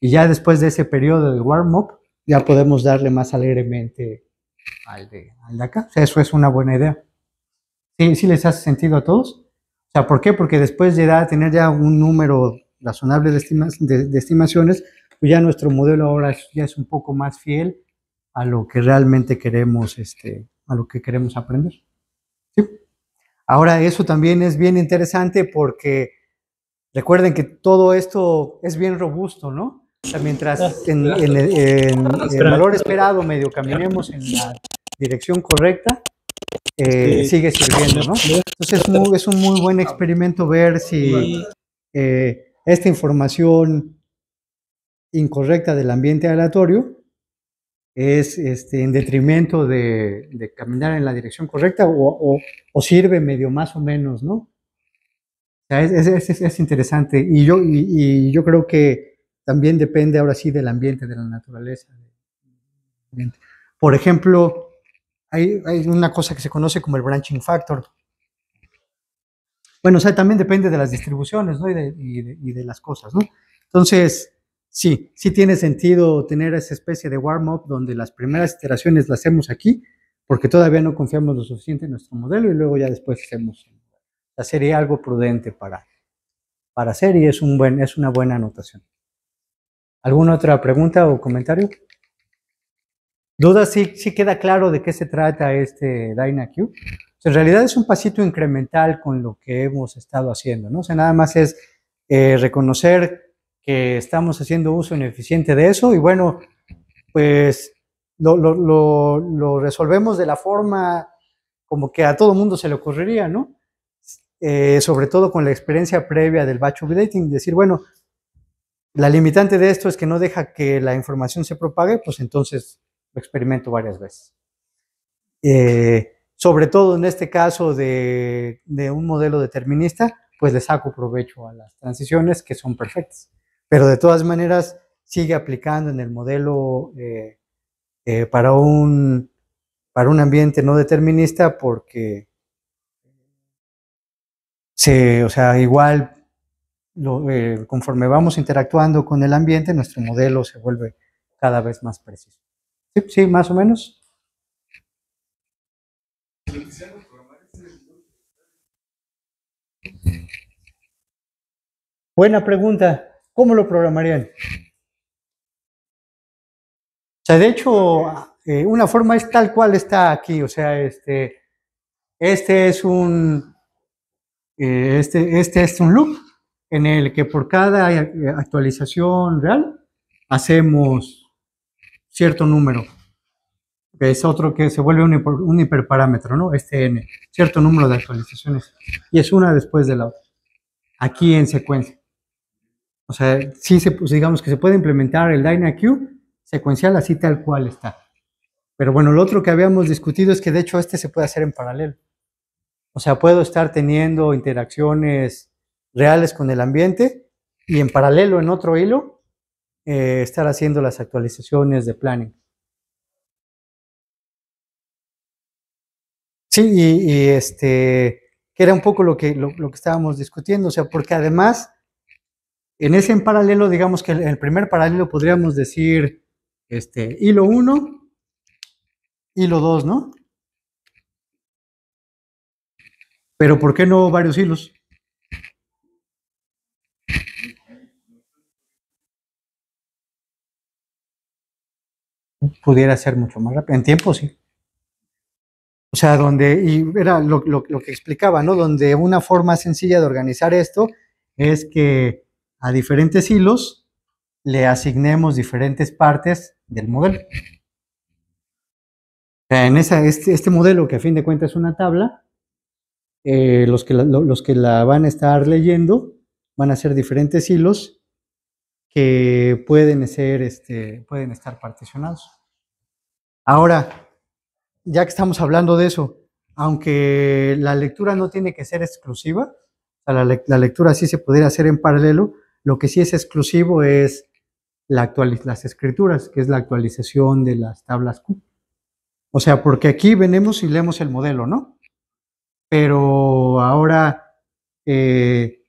y ya después de ese periodo de warm-up, ya podemos darle más alegremente al de, acá. O sea, eso es una buena idea. ¿Sí, ¿Sí les hace sentido a todos? O sea, ¿por qué? Porque después de a tener ya un número razonable de, de, estimaciones, pues ya nuestro modelo ahora ya es un poco más fiel a lo que realmente queremos, este, a lo que queremos aprender. ¿Sí? Ahora, eso también es bien interesante porque recuerden que todo esto es bien robusto, ¿no? mientras en el valor esperado medio caminemos en la dirección correcta, eh, sigue sirviendo, ¿no? Entonces es, un muy buen experimento ver si eh, esta información incorrecta del ambiente aleatorio es este, en detrimento de, caminar en la dirección correcta o, sirve medio más o menos, ¿no? O sea, es, interesante y yo, y, yo creo que también depende ahora sí del ambiente, de la naturaleza. Por ejemplo, hay, una cosa que se conoce como el branching factor. Bueno, o sea, también depende de las distribuciones ¿no? y, de, las cosas, ¿no? Entonces, sí, sí tiene sentido tener esa especie de warm-up donde las primeras iteraciones las hacemos aquí, porque todavía no confiamos lo suficiente en nuestro modelo y luego ya después hacemos. La sería algo prudente para, para hacer y es, un buen, es una buena anotación. ¿Alguna otra pregunta o comentario? Duda ¿Sí queda claro de qué se trata este DynaQ? en realidad es un pasito incremental con lo que hemos estado haciendo, ¿no? O nada más es eh, reconocer que estamos haciendo uso ineficiente de eso y bueno, pues lo, resolvemos de la forma como que a todo mundo se le ocurriría, ¿no? Eh, sobre todo con la experiencia previa del batch updating, decir, bueno, la limitante de esto es que no deja que la información se propague, pues entonces lo experimento varias veces. Eh, sobre todo en este caso de, un modelo determinista, pues le saco provecho a las transiciones que son perfectas. Pero de todas maneras, sigue aplicando en el modelo eh, eh, para, un, para un ambiente no determinista porque se, o sea, igual conforme vamos interactuando con el ambiente, nuestro modelo se vuelve cada vez más preciso. Sí, más o menos. Buena pregunta. ¿Cómo lo programarían? O sea, de hecho, eh, una forma es tal cual está aquí. O sea, este, este es un eh, este, este es un loop en el que por cada actualización real hacemos cierto número, que es otro que se vuelve un, hiperparámetro, ¿no? Este n, cierto número de actualizaciones, y es una después de la otra, aquí en secuencia. O sea, sí se, pues, digamos que se puede implementar el DynaQ secuencial así tal cual está. Pero bueno, lo otro que habíamos discutido es que de hecho este se puede hacer en paralelo. O sea, puedo estar teniendo interacciones reales con el ambiente y en paralelo en otro hilo eh, estar haciendo las actualizaciones de planning. Sí, y, este, que era un poco lo que, lo, que estábamos discutiendo, o sea, porque además, en ese en paralelo, digamos que el, primer paralelo podríamos decir, este, hilo 1, hilo 2, ¿no? Pero ¿por qué no varios hilos? pudiera ser mucho más rápido. En tiempo, sí. O sea, donde, y era lo, que explicaba, ¿no? Donde una forma sencilla de organizar esto es que a diferentes hilos le asignemos diferentes partes del modelo. O sea, en ese este, este, modelo, que a fin de cuentas es una tabla, eh, los, que la, los que la van a estar leyendo van a ser diferentes hilos que pueden, ser, este, pueden estar particionados. Ahora, ya que estamos hablando de eso, aunque la lectura no tiene que ser exclusiva, la, lectura sí se podría hacer en paralelo, lo que sí es exclusivo es la las escrituras, que es la actualización de las tablas Q. O sea, porque aquí venimos y leemos el modelo, ¿no? Pero ahora eh,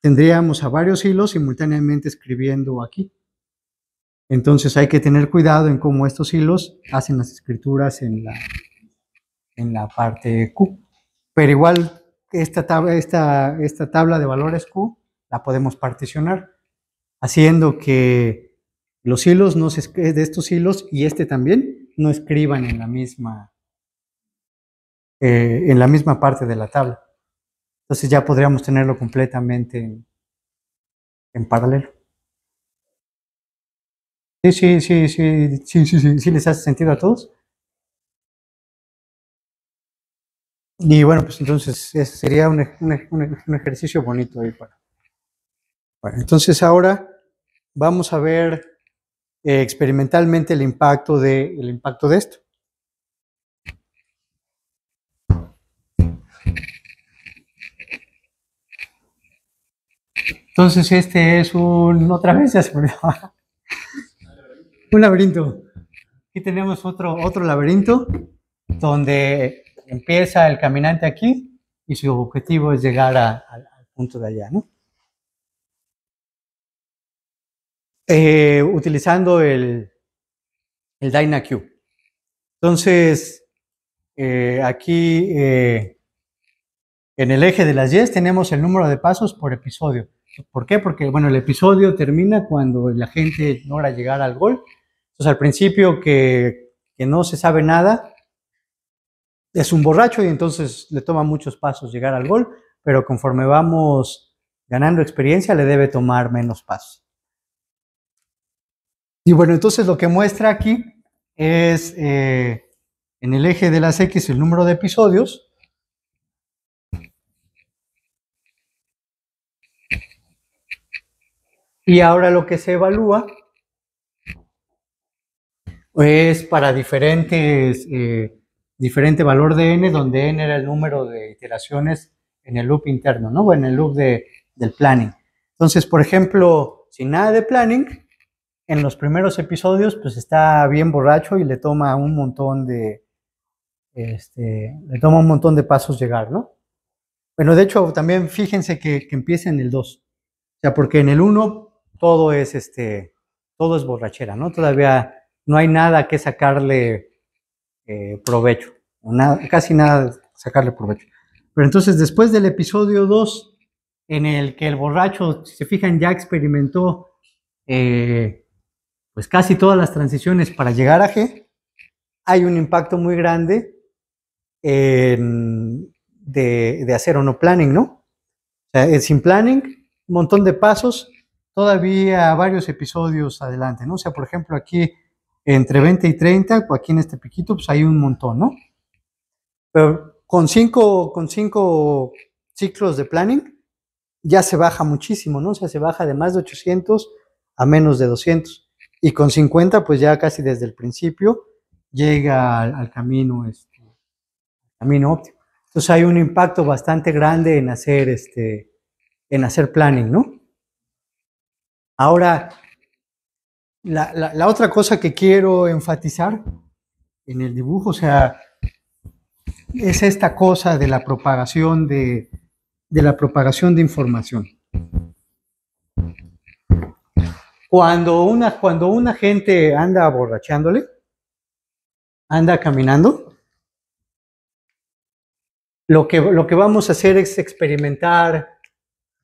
tendríamos a varios hilos simultáneamente escribiendo aquí. Entonces hay que tener cuidado en cómo estos hilos hacen las escrituras en la, en la parte Q. Pero igual esta tabla, esta tabla de valores Q la podemos particionar, haciendo que los hilos no de estos hilos y este también no escriban en la misma, eh, en la misma parte de la tabla. Entonces ya podríamos tenerlo completamente en, paralelo. Sí, sí, sí, sí, sí, sí, sí, les hace sentido a todos. Y bueno, pues entonces sería un, ejercicio bonito ahí para. Bueno, entonces ahora vamos a ver eh, experimentalmente el impacto de el impacto de esto. Entonces este es un, otra vez ya un laberinto. Aquí tenemos otro, otro laberinto donde empieza el caminante aquí y su objetivo es llegar al punto de allá, ¿no? Eh, utilizando el, el DynaQ. Entonces, eh, aquí eh, en el eje de las 10 tenemos el número de pasos por episodio. ¿Por qué? Porque, bueno, el episodio termina cuando la gente logra llegar al gol. Entonces, al principio que, no se sabe nada, es un borracho y entonces le toma muchos pasos llegar al gol, pero conforme vamos ganando experiencia, le debe tomar menos pasos. Y bueno, entonces lo que muestra aquí es eh, en el eje de las X el número de episodios Y ahora lo que se evalúa es para diferentes, eh, diferente valor de n, donde n era el número de iteraciones en el loop interno, ¿no? O en el loop de, del planning. Entonces, por ejemplo, sin nada de planning, en los primeros episodios, pues está bien borracho y le toma un montón de, este, le toma un montón de pasos llegar, ¿no? Bueno, de hecho, también fíjense que, que empieza en el 2. O sea, porque en el 1 todo es este, todo es borrachera, ¿no? Todavía no hay nada que sacarle eh, provecho, nada, casi nada sacarle provecho. Pero entonces después del episodio 2, en el que el borracho, si se fijan, ya experimentó eh, pues casi todas las transiciones para llegar a G, hay un impacto muy grande de, de, hacer o no planning, ¿no? O sea, sin planning, un montón de pasos, todavía varios episodios adelante, ¿no? O sea, por ejemplo, aquí entre 20 y 30, aquí en este piquito, pues hay un montón, ¿no? Pero con cinco, con cinco ciclos de planning, ya se baja muchísimo, ¿no? O sea, se baja de más de 800 a menos de 200. Y con 50, pues ya casi desde el principio llega al, camino, este, camino óptimo. Entonces hay un impacto bastante grande en hacer, este, en hacer planning, ¿no? Ahora, la, otra cosa que quiero enfatizar en el dibujo, o sea, es esta cosa de la propagación de, de la propagación de información. Cuando una, cuando una gente anda borrachándole, anda caminando, lo que, lo que vamos a hacer es experimentar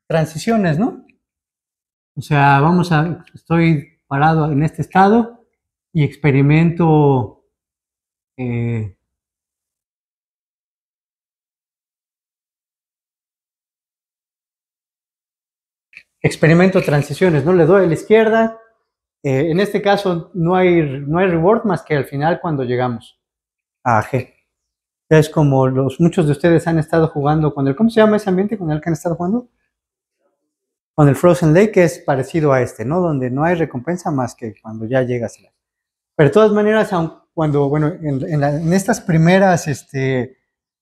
transiciones, ¿no? O sea, vamos a, estoy parado en este estado y experimento eh, experimento transiciones, ¿no? Le doy a la izquierda. Eh, en este caso no hay, no hay reward más que al final cuando llegamos a G. Es como los, muchos de ustedes han estado jugando con el, ¿cómo se llama ese ambiente con el que han estado jugando? con el Frozen Lake, es parecido a este, ¿no? Donde no hay recompensa más que cuando ya llegas. Pero de todas maneras, cuando, bueno, en, estas primeras, este,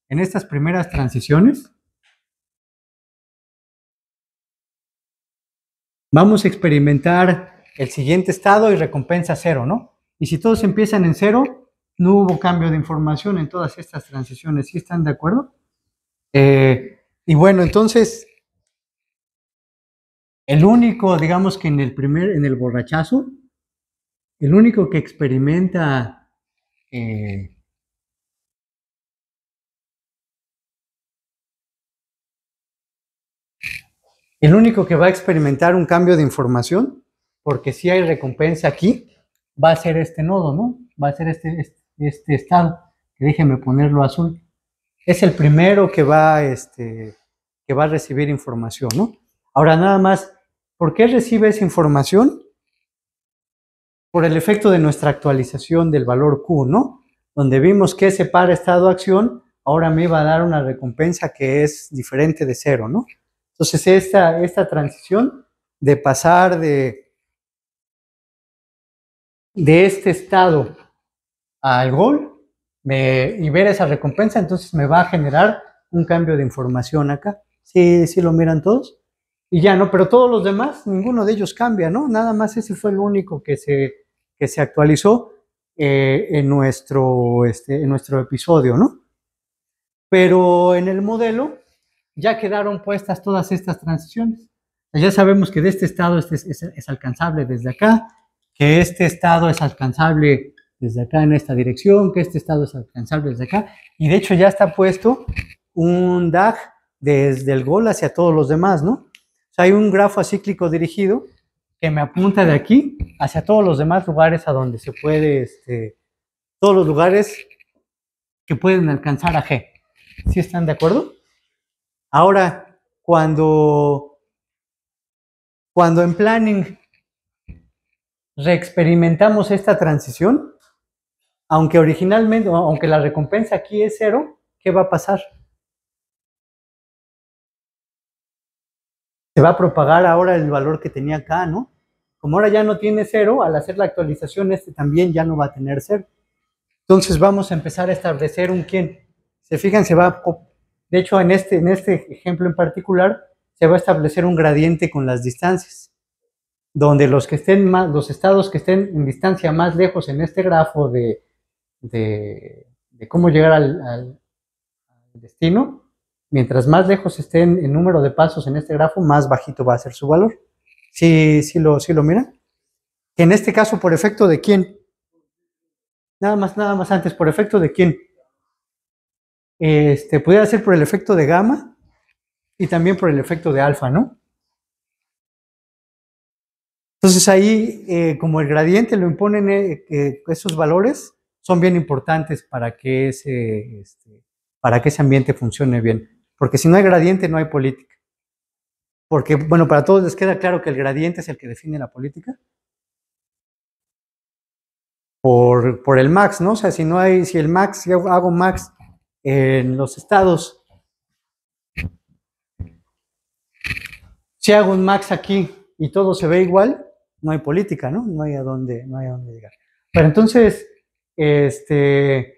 en estas primeras transiciones, vamos a experimentar el siguiente estado y recompensa cero, ¿no? Y si todos empiezan en cero, no hubo cambio de información en todas estas transiciones, ¿sí están de acuerdo? Eh, y bueno, entonces el único, digamos que en el primer, en el borrachazo, el único que experimenta eh, el único que va a experimentar un cambio de información, porque si hay recompensa aquí, va a ser este nodo, ¿no? Va a ser este, este, este estado, que déjenme ponerlo azul. Es el primero que va, este, que va a recibir información, ¿no? Ahora nada más, ¿Por qué recibe esa información? Por el efecto de nuestra actualización del valor Q, ¿no? Donde vimos que ese par estado-acción ahora me va a dar una recompensa que es diferente de cero, ¿no? Entonces, esta, esta transición de pasar de, este estado al gol y ver esa recompensa, entonces me va a generar un cambio de información acá. ¿Sí, lo miran todos? y ya no, pero todos los demás, ninguno de ellos cambia, ¿no? Nada más ese fue el único que se, se actualizó eh, en, nuestro, este, en nuestro episodio, ¿no? Pero en el modelo ya quedaron puestas todas estas transiciones. Ya sabemos que de este estado este es, es alcanzable desde acá, que este estado es alcanzable desde acá en esta dirección, que este estado es alcanzable desde acá. Y de hecho ya está puesto un DAG desde el gol hacia todos los demás, ¿no? hay un grafo acíclico dirigido que me apunta de aquí hacia todos los demás lugares a donde se puede, este, todos los lugares que pueden alcanzar a G. ¿Sí están de acuerdo? Ahora, cuando, cuando en planning reexperimentamos esta transición, aunque originalmente, aunque la recompensa aquí es cero, ¿qué va a pasar? se va a propagar ahora el valor que tenía acá, ¿no? Como ahora ya no tiene cero, al hacer la actualización este también ya no va a tener cero. Entonces vamos a empezar a establecer un quién. Se fijan, se va, de hecho en este, en este ejemplo en particular, se va a establecer un gradiente con las distancias, donde los que estén más, los estados que estén en distancia más lejos en este grafo de, de, de cómo llegar al, al destino, Mientras más lejos estén el número de pasos en este grafo, más bajito va a ser su valor. Si ¿Sí, lo, sí lo miran? En este caso, ¿por efecto de quién? Nada más, nada más antes, ¿por efecto de quién? Este, pudiera ser por el efecto de gamma y también por el efecto de alfa, ¿no? Entonces ahí, eh, como el gradiente lo imponen eh, esos valores, son bien importantes para que ese, este, para que ese ambiente funcione bien. Porque si no hay gradiente, no hay política. Porque, bueno, para todos les queda claro que el gradiente es el que define la política. Por, el max, ¿no? O sea, si no hay, si el max, si hago max en los estados, si hago un max aquí y todo se ve igual, no hay política, ¿no? No hay a dónde, no hay a dónde llegar. Pero entonces, este,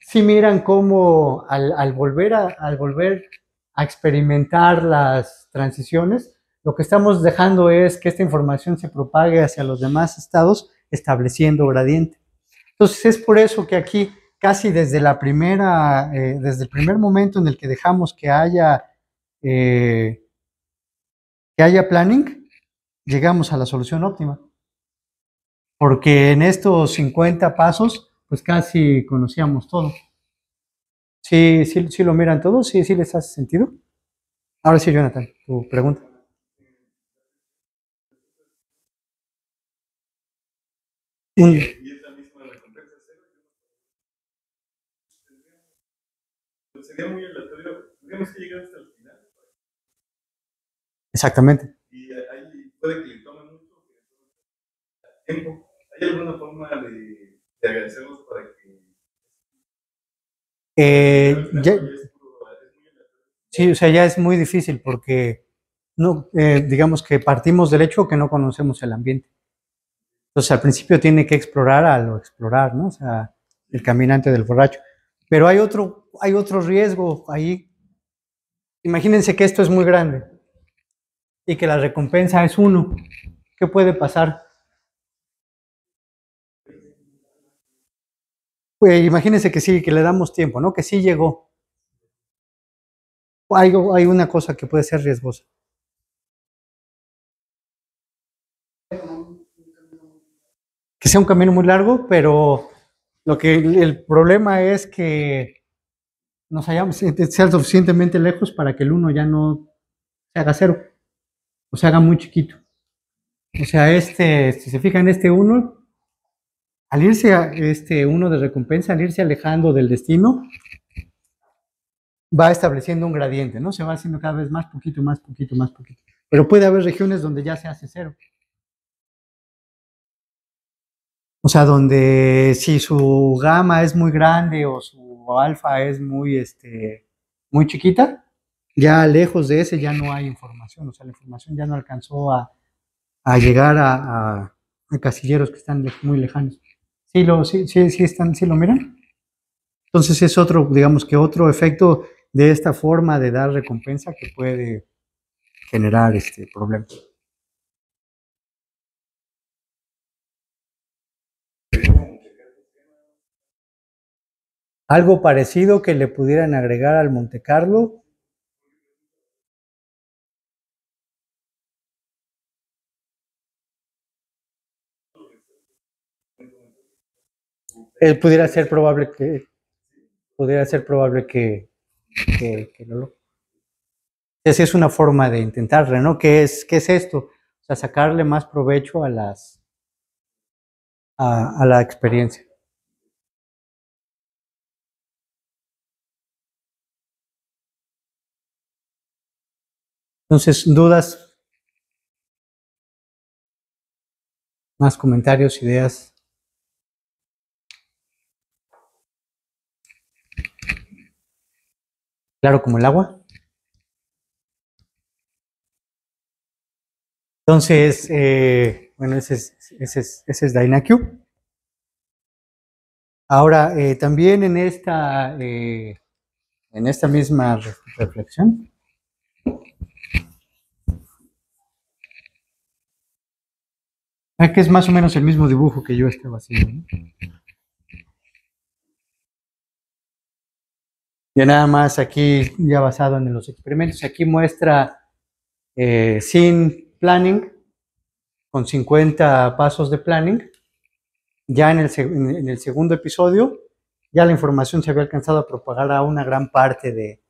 si miran cómo al, volver a, experimentar las transiciones, lo que estamos dejando es que esta información se propague hacia los demás estados, estableciendo gradiente. Entonces es por eso que aquí, casi desde eh, desde el primer momento en el que dejamos que haya, eh, que haya planning, llegamos a la solución óptima. Porque en estos 50 pasos pues casi conocíamos todo. Sí, sí, sí lo miran todos, sí, sí les hace sentido. Ahora sí, Jonathan, tu pregunta. Un... Pues sería muy aleatorio, digamos que llegar hasta el final. Exactamente. Y ahí puede que le tome mucho tiempo. ¿Hay alguna forma de agradecemos para que. Eh, sí, o sea, ya es muy difícil porque no, eh, digamos que partimos del hecho que no conocemos el ambiente. Entonces, al principio tiene que explorar a lo explorar, ¿no? O sea, el caminante del borracho. Pero hay otro, hay otro riesgo ahí. Imagínense que esto es muy grande y que la recompensa es uno. ¿Qué puede pasar? imagínense que sí, que le damos tiempo, ¿no? Que sí llegó. Hay, una cosa que puede ser riesgosa. Que sea un camino muy largo, pero lo que el problema es que nos hayamos eh, sea suficientemente lejos para que el uno ya no se haga cero o se haga muy chiquito. O sea, este, si se fijan, este uno al irse a este uno de recompensa, al irse alejando del destino, va estableciendo un gradiente, ¿no? Se va haciendo cada vez más poquito, más poquito, más poquito. Pero puede haber regiones donde ya se hace cero. O sea, donde si su gama es muy grande o su alfa es muy, este, muy chiquita, ya lejos de ese ya no hay información. O sea, la información ya no alcanzó a, llegar a casilleros que están muy lejanos. ¿Sí lo, sí, sí, sí están, sí lo miran? Entonces es otro, digamos que otro efecto de esta forma de dar recompensa que puede generar este problema. Algo parecido que le pudieran agregar al Monte Carlo él eh, pudiera ser probable que pudiera ser probable que, que, no lo Esa es una forma de intentar ¿no? que es, qué es esto? O sea, sacarle más provecho a las a la experiencia. Entonces, dudas, más comentarios, ideas. claro como el agua. Entonces, eh, bueno, ese es, ese es, ese es Ahora, eh, también en esta, eh, en esta misma reflexión, ah, que es más o menos el mismo dibujo que yo estaba haciendo. Ya nada más aquí, ya basado en los experimentos, aquí muestra eh, sin planning, con 50 pasos de planning. Ya en el, segundo episodio, ya la información se había alcanzado a propagar a una gran parte de,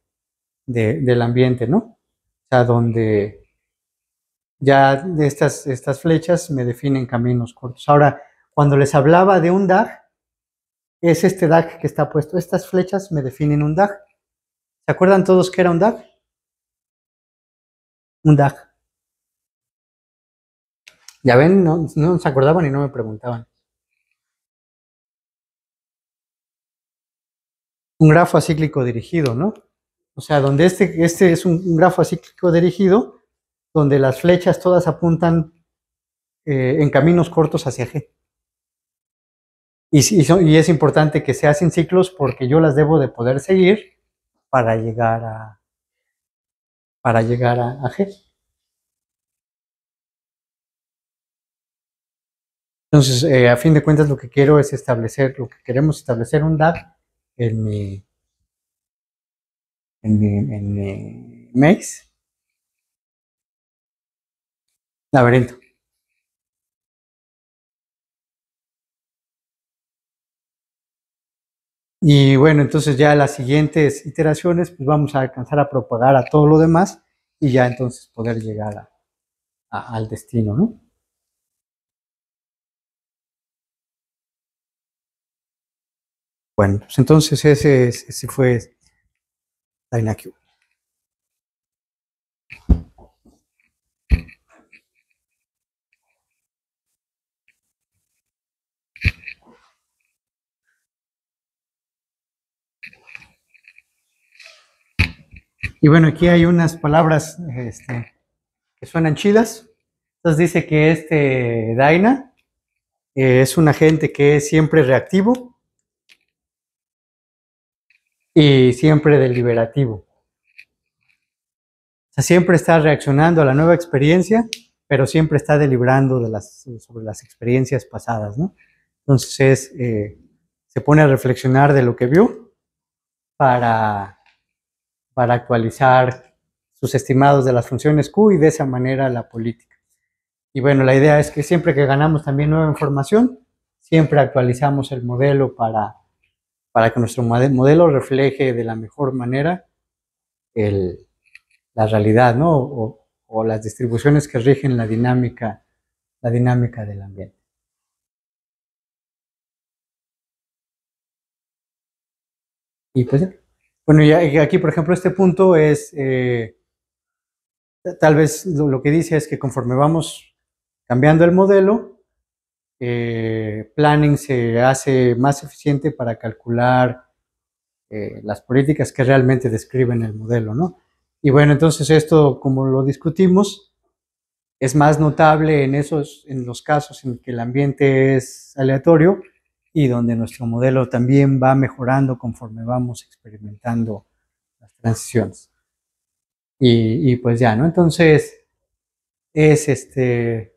del ambiente, ¿no? O sea, donde ya estas, estas flechas me definen caminos cortos. Ahora, cuando les hablaba de un DAG, es este DAG que está puesto. Estas flechas me definen un DAG. ¿Se acuerdan todos qué era un DAG? Un DAG. Ya ven, no, no se acordaban y no me preguntaban. Un grafo acíclico dirigido, ¿no? O sea, donde este, este es un, grafo acíclico dirigido, donde las flechas todas apuntan eh, en caminos cortos hacia G. Y, es importante que se hacen ciclos porque yo las debo de poder seguir para llegar a para llegar a, G. Entonces, eh, a fin de cuentas, lo que quiero es establecer, lo que queremos establecer un DAG en mi, en mi, en mi maze laberinto. Y bueno, entonces ya las siguientes iteraciones, pues vamos a alcanzar a propagar a todo lo demás y ya entonces poder llegar al destino, ¿no? Bueno, pues entonces ese, ese fue Inacu. Y bueno, aquí hay unas palabras este, que suenan chidas. Entonces dice que este Daina eh, es un agente que es siempre reactivo y siempre deliberativo. O sea, siempre está reaccionando a la nueva experiencia, pero siempre está deliberando sobre las experiencias pasadas, ¿no? Entonces eh, se pone a reflexionar de lo que vio para para actualizar sus estimados de las funciones Q y de esa manera la política. Y bueno, la idea es que siempre que ganamos también nueva información, siempre actualizamos el modelo para, para que nuestro modelo refleje de la mejor manera la realidad, ¿no? O, las distribuciones que rigen la dinámica, la dinámica del ambiente. Y pues bueno, y aquí, por ejemplo, este punto es, eh, tal vez lo, que dice es que conforme vamos cambiando el modelo, eh, planning se hace más eficiente para calcular eh, las políticas que realmente describen el modelo, ¿no? Y bueno, entonces esto, como lo discutimos, es más notable en esos, en los casos en que el ambiente es aleatorio, y donde nuestro modelo también va mejorando conforme vamos experimentando las transiciones. Y, pues ya, ¿no? Entonces, es este,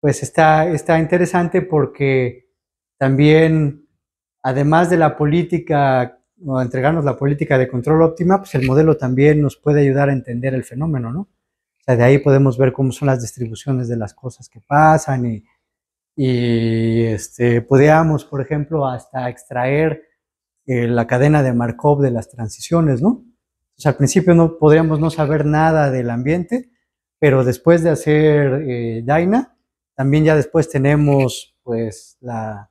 pues está, está interesante porque también, además de la política, o entregarnos la política de control óptima, pues el modelo también nos puede ayudar a entender el fenómeno, ¿no? O sea, de ahí podemos ver cómo son las distribuciones de las cosas que pasan y, y este, podíamos, por ejemplo, hasta extraer eh, la cadena de Markov de las transiciones, ¿no? Entonces, al principio no podríamos no saber nada del ambiente, pero después de hacer eh, Dyna, también ya después tenemos pues la,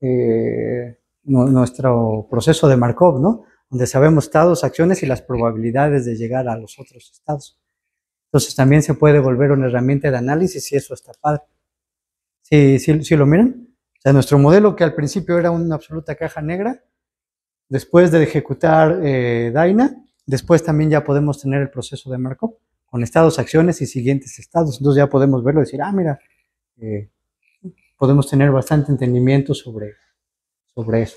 eh, nuestro proceso de Markov, ¿no? Donde sabemos estados, acciones y las probabilidades de llegar a los otros estados. Entonces también se puede volver una herramienta de análisis y eso está padre. Eh, si, lo miran, nuestro modelo que al principio era una absoluta caja negra, después de ejecutar DAINA, eh, Dyna, después también ya podemos tener el proceso de marco con estados, acciones y siguientes estados. Entonces ya podemos verlo y decir, ah, mira, eh, podemos tener bastante entendimiento sobre, sobre eso.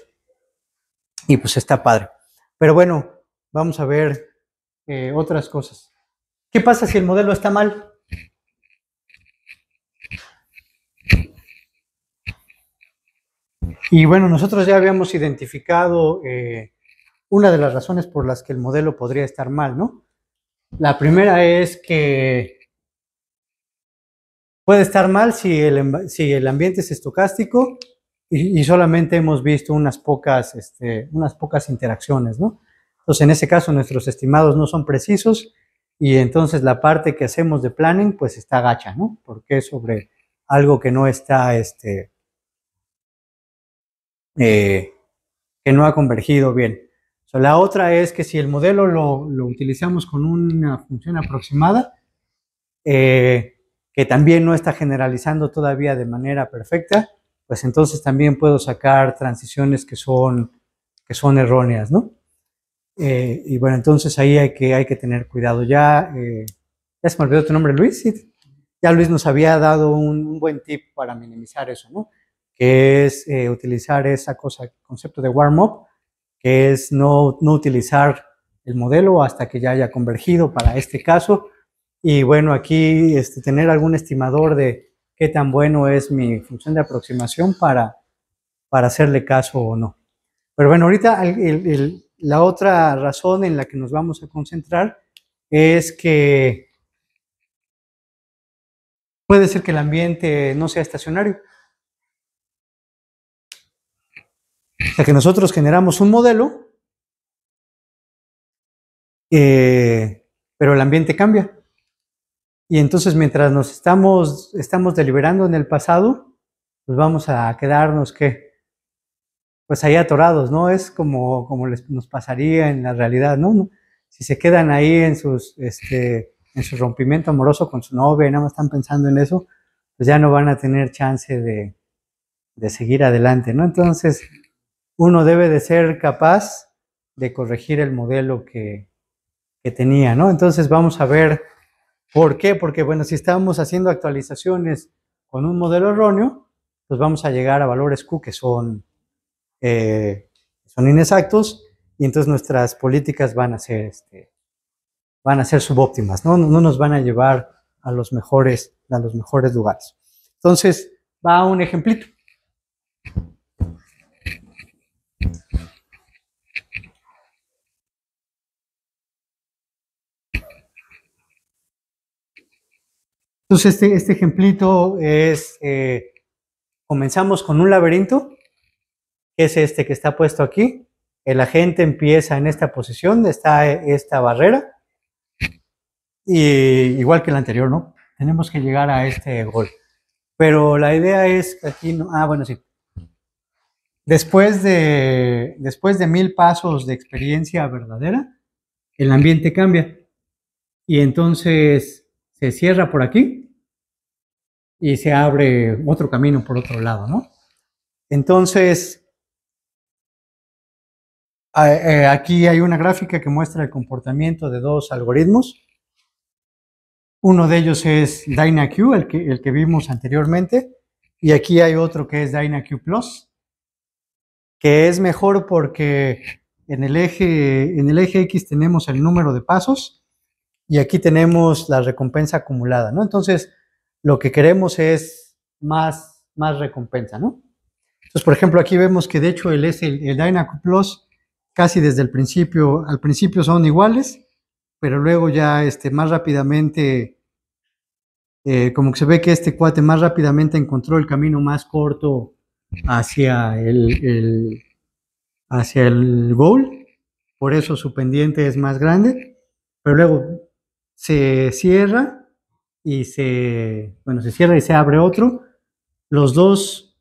Y pues está padre. Pero bueno, vamos a ver otras cosas. ¿Qué pasa si el modelo está mal? Y bueno, nosotros ya habíamos identificado eh, una de las razones por las que el modelo podría estar mal, ¿no? La primera es que puede estar mal si el, si el ambiente es estocástico y, solamente hemos visto unas pocas, este, unas pocas interacciones, ¿no? Entonces, en ese caso, nuestros estimados no son precisos y entonces la parte que hacemos de planning, pues está gacha, ¿no? Porque es sobre algo que no está, este, eh, que no ha convergido bien. la otra es que si el modelo lo, utilizamos con una función aproximada, eh, que también no está generalizando todavía de manera perfecta, pues entonces también puedo sacar transiciones que son, que son erróneas, ¿no? Eh, y bueno, entonces ahí hay que, hay que tener cuidado. Ya, ya se me olvidó tu nombre, Luis. Ya Luis nos había dado un, un buen tip para minimizar eso, ¿no? que es eh, utilizar esa cosa, concepto de warm-up, que es no, utilizar el modelo hasta que ya haya convergido para este caso. Y bueno, aquí este, tener algún estimador de qué tan bueno es mi función de aproximación para, para hacerle caso o no. Pero bueno, ahorita la otra razón en la que nos vamos a concentrar es que puede ser que el ambiente no sea estacionario. O sea que nosotros generamos un modelo, eh, pero el ambiente cambia. Y entonces mientras nos estamos, estamos deliberando en el pasado, pues vamos a quedarnos que pues ahí atorados, ¿no? Es como, como les, nos pasaría en la realidad, ¿no? Si se quedan ahí en sus este, en su rompimiento amoroso con su novia y nada más están pensando en eso, pues ya no van a tener chance de, de seguir adelante, ¿no? Entonces, uno debe de ser capaz de corregir el modelo que, tenía, ¿no? Entonces vamos a ver por qué, porque bueno, si estamos haciendo actualizaciones con un modelo erróneo, pues vamos a llegar a valores Q que son, eh, son inexactos y entonces nuestras políticas van a ser, este, van a ser subóptimas, ¿no? ¿no? nos van a llevar a los mejores, a los mejores lugares. Entonces, va un ejemplito. Entonces, este, este ejemplito es, eh, comenzamos con un laberinto, que es este que está puesto aquí. El agente empieza en esta posición, está eh, esta barrera, y igual que el anterior, ¿no? Tenemos que llegar a este gol. Pero la idea es aquí, no, ah, bueno, sí. Después de, después de mil pasos de experiencia verdadera, el ambiente cambia. Y entonces se cierra por aquí y se abre otro camino por otro lado, ¿no? Entonces, eh, aquí hay una gráfica que muestra el comportamiento de dos algoritmos. Uno de ellos es DynaQ, el que, el que vimos anteriormente, y aquí hay otro que es DynaQ Plus, que es mejor porque en el eje, en el eje X tenemos el número de pasos y aquí tenemos la recompensa acumulada, ¿no? Entonces, lo que queremos es más, más recompensa, ¿no? Entonces, por ejemplo, aquí vemos que de hecho el, el, el Plus casi desde el principio, al principio son iguales, pero luego ya este, más rápidamente, eh, como que se ve que este cuate más rápidamente encontró el camino más corto hacia el, el, hacia el goal, por eso su pendiente es más grande, pero luego se cierra y se, bueno, se cierra y se abre otro. Los dos,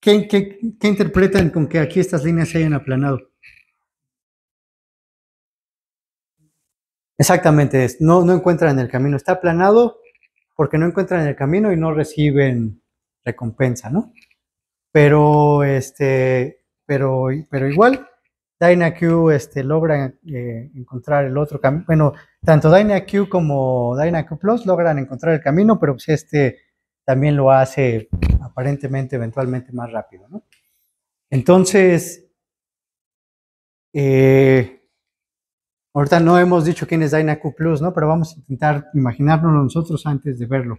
¿qué, interpretan con que aquí estas líneas se hayan aplanado? Exactamente, no, no encuentran el camino, está aplanado porque no encuentran el camino y no reciben recompensa, ¿no? Pero, este, pero, pero igual, DynaQ este, logra eh, encontrar el otro camino, bueno, tanto DynaQ como DynaQ Plus logran encontrar el camino, pero pues este también lo hace aparentemente eventualmente más rápido. Entonces, eh, ahorita no hemos dicho quién es DynaQ Plus, ¿no? pero vamos a intentar imaginárnoslo nosotros antes de verlo.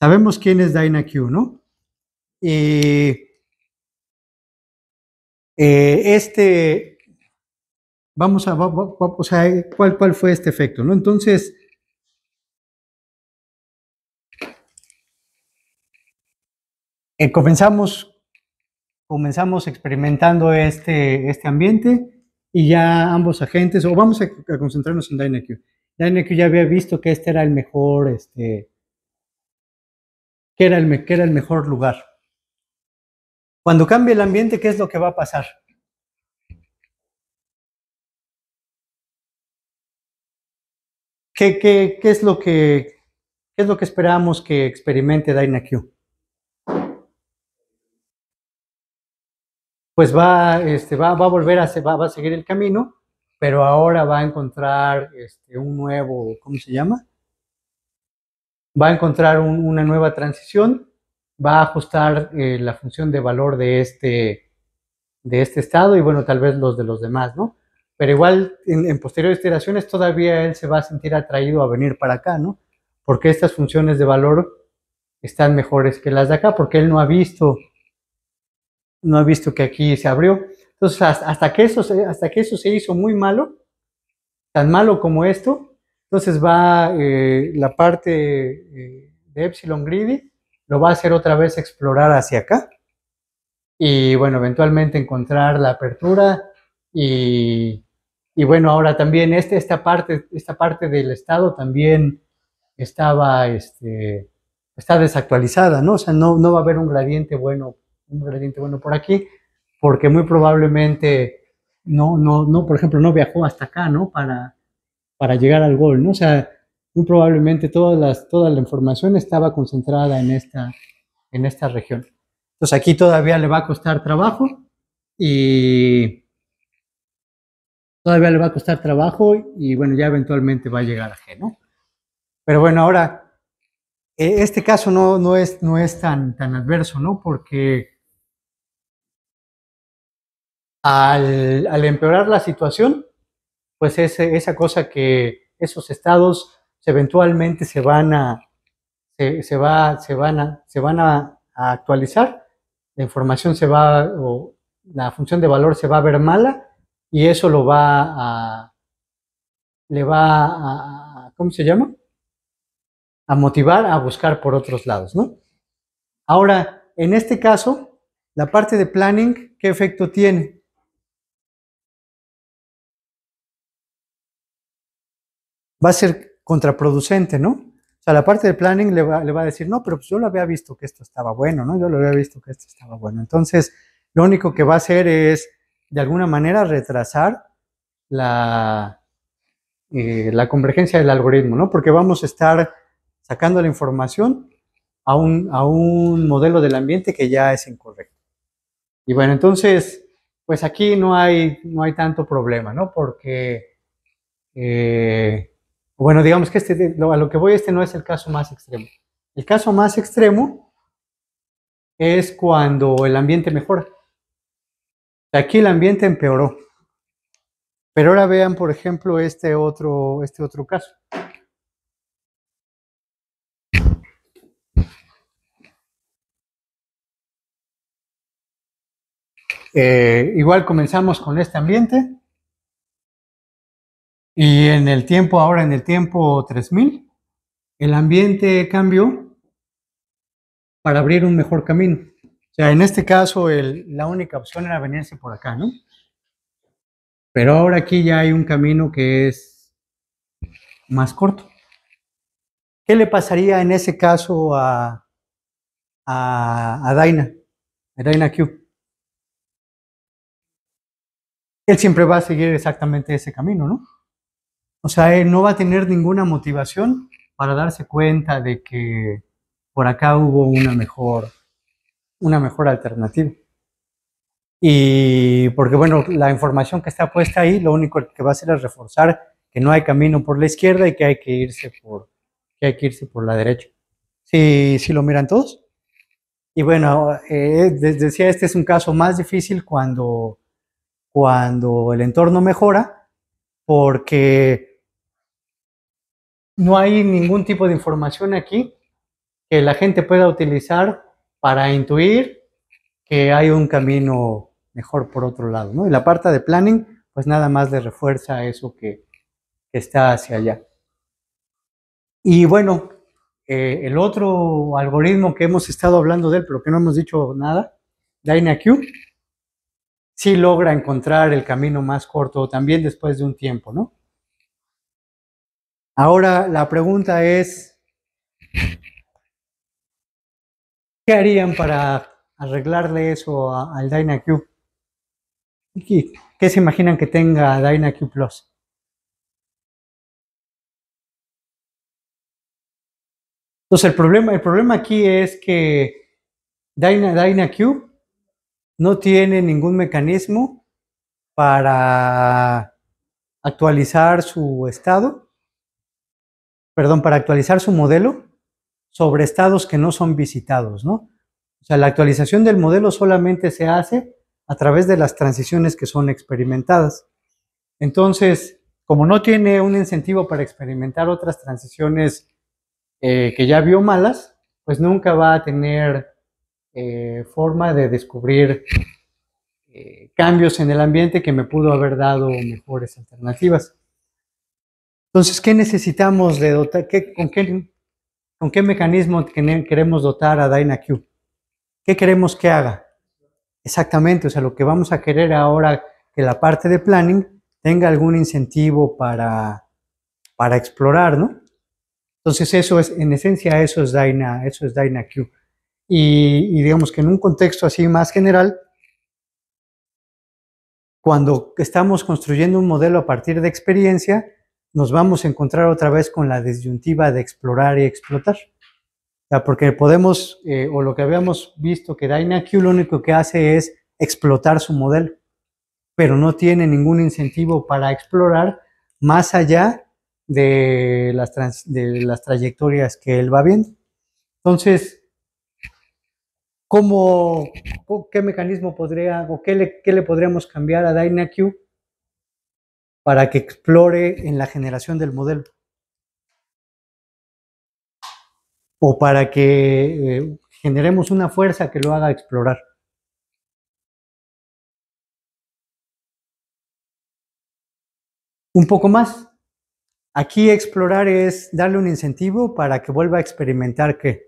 Sabemos quién es DynaQ, ¿no? Eh, este vamos a, o sea, ¿cuál, ¿cuál fue este efecto? ¿no? Entonces, eh, comenzamos, comenzamos experimentando este, este ambiente y ya ambos agentes, o vamos a, concentrarnos en DynaQ. DynaQ ya había visto que este era el mejor, este, que era el, que era el mejor lugar. Cuando cambie el ambiente, ¿qué es lo que va a pasar? ¿Qué, es lo que, es lo que esperamos que experimente DynaQ? Pues este, va, va, a volver a, a seguir el camino, pero ahora va a encontrar este, un nuevo, ¿cómo se llama? Va a encontrar una nueva transición, va a ajustar eh, la función de valor de este, de este estado y bueno, tal vez los de los demás, ¿no? pero igual en, posteriores iteraciones todavía él se va a sentir atraído a venir para acá, ¿no? Porque estas funciones de valor están mejores que las de acá, porque él no ha visto, no ha visto que aquí se abrió. Entonces, hasta, que, eso, hasta que eso se hizo muy malo, tan malo como esto, entonces va eh, la parte eh, de Epsilon Greedy, lo va a hacer otra vez explorar hacia acá y bueno, eventualmente encontrar la apertura y y bueno, ahora también este, esta, parte, esta parte del Estado también estaba, este, está desactualizada, ¿no? O sea, no, no va a haber un gradiente bueno, un gradiente bueno por aquí, porque muy probablemente no, no, no, por ejemplo, no viajó hasta acá, ¿no? Para, para llegar al gol, ¿no? O sea, muy probablemente todas las, toda la información estaba concentrada en esta, en esta región. Entonces aquí todavía le va a costar trabajo y todavía le va a costar trabajo y bueno, ya eventualmente va a llegar a G, ¿no? Pero bueno, ahora, e, este caso no, es, no es tan, tan adverso, ¿no? Porque al, empeorar la situación, pues esa cosa que esos estados eventualmente se van a, se, va, se van a, se van a actualizar, la información se va, o la función de valor se va a ver mala y eso lo va a, le va a, ¿cómo se llama? A motivar a buscar por otros lados, ¿no? Ahora, en este caso, la parte de planning, ¿qué efecto tiene? Va a ser contraproducente, ¿no? O sea, la parte de planning le va, le va a decir, no, pero pues yo lo había visto que esto estaba bueno, ¿no? Yo lo había visto que esto estaba bueno. Entonces, lo único que va a hacer es de alguna manera retrasar la, eh, la convergencia del algoritmo, ¿no? Porque vamos a estar sacando la información a un, modelo del ambiente que ya es incorrecto. Y bueno, entonces, pues aquí no hay, no hay tanto problema, ¿no? Porque, eh, bueno, digamos que este, a lo que voy este no es el caso más extremo. El caso más extremo es cuando el ambiente mejora. Aquí el ambiente empeoró. Pero ahora vean, por ejemplo, este otro, este otro caso. Eh, igual comenzamos con este ambiente. Y en el tiempo, ahora en el tiempo 3000, el ambiente cambió para abrir un mejor camino sea, en este caso la única opción era venirse por acá, ¿no? Pero ahora aquí ya hay un camino que es más corto. ¿Qué le pasaría en ese caso a, a, a Daina, a Daina Q? Él siempre va a seguir exactamente ese camino, ¿no? O sea, él no va a tener ninguna motivación para darse cuenta de que por acá hubo una mejor una mejor alternativa. Y porque, bueno, la información que está puesta ahí, lo único que va a hacer es reforzar que no hay camino por la izquierda y que hay que irse por, que hay que irse por la derecha. si lo miran todos? Y bueno, eh, les decía, este es un caso más difícil cuando, cuando el entorno mejora, porque no hay ningún tipo de información aquí que la gente pueda utilizar para intuir que hay un camino mejor por otro lado. Y la parte de planning, pues nada más le refuerza eso que, está hacia allá. Y bueno, eh, el otro algoritmo que hemos estado hablando de él, pero que no hemos dicho nada, DynaQ, sí logra encontrar el camino más corto también después de un tiempo, ¿no? Ahora la pregunta es, ¿Qué harían para arreglarle eso al DynaQ? ¿Qué, se imaginan que tenga DynaCube Plus? Entonces el problema, el problema aquí es que Dyna, DynaQ no tiene ningún mecanismo para actualizar su estado, perdón, para actualizar su modelo sobre estados que no son visitados, ¿no? O sea, la actualización del modelo solamente se hace a través de las transiciones que son experimentadas. Entonces, como no tiene un incentivo para experimentar otras transiciones eh, que ya vio malas, pues nunca va a tener eh, forma de descubrir eh, cambios en el ambiente que me pudo haber dado mejores alternativas. Entonces, ¿qué necesitamos de dotar? con, qué, ¿Con qué mecanismo queremos dotar a DynaQ? ¿Qué queremos que haga? Exactamente, o sea, lo que vamos a querer ahora que la parte de planning tenga algún incentivo para, para explorar, ¿no? Entonces, eso es, en esencia, eso es Dyna, eso es DynaQ. y digamos que en un contexto así más general, cuando estamos construyendo un modelo a partir de experiencia, nos vamos a encontrar otra vez con la disyuntiva de explorar y explotar. porque podemos, eh, o lo que habíamos visto, que DynaQ lo único que hace es explotar su modelo, pero no tiene ningún incentivo para explorar más allá de las, de las trayectorias que él va viendo. Entonces, ¿qué mecanismo podría, o qué le, qué le podríamos cambiar a DynaQ para que explore en la generación del modelo. O para que eh, generemos una fuerza que lo haga explorar. Un poco más. Aquí explorar es darle un incentivo para que vuelva a experimentar qué.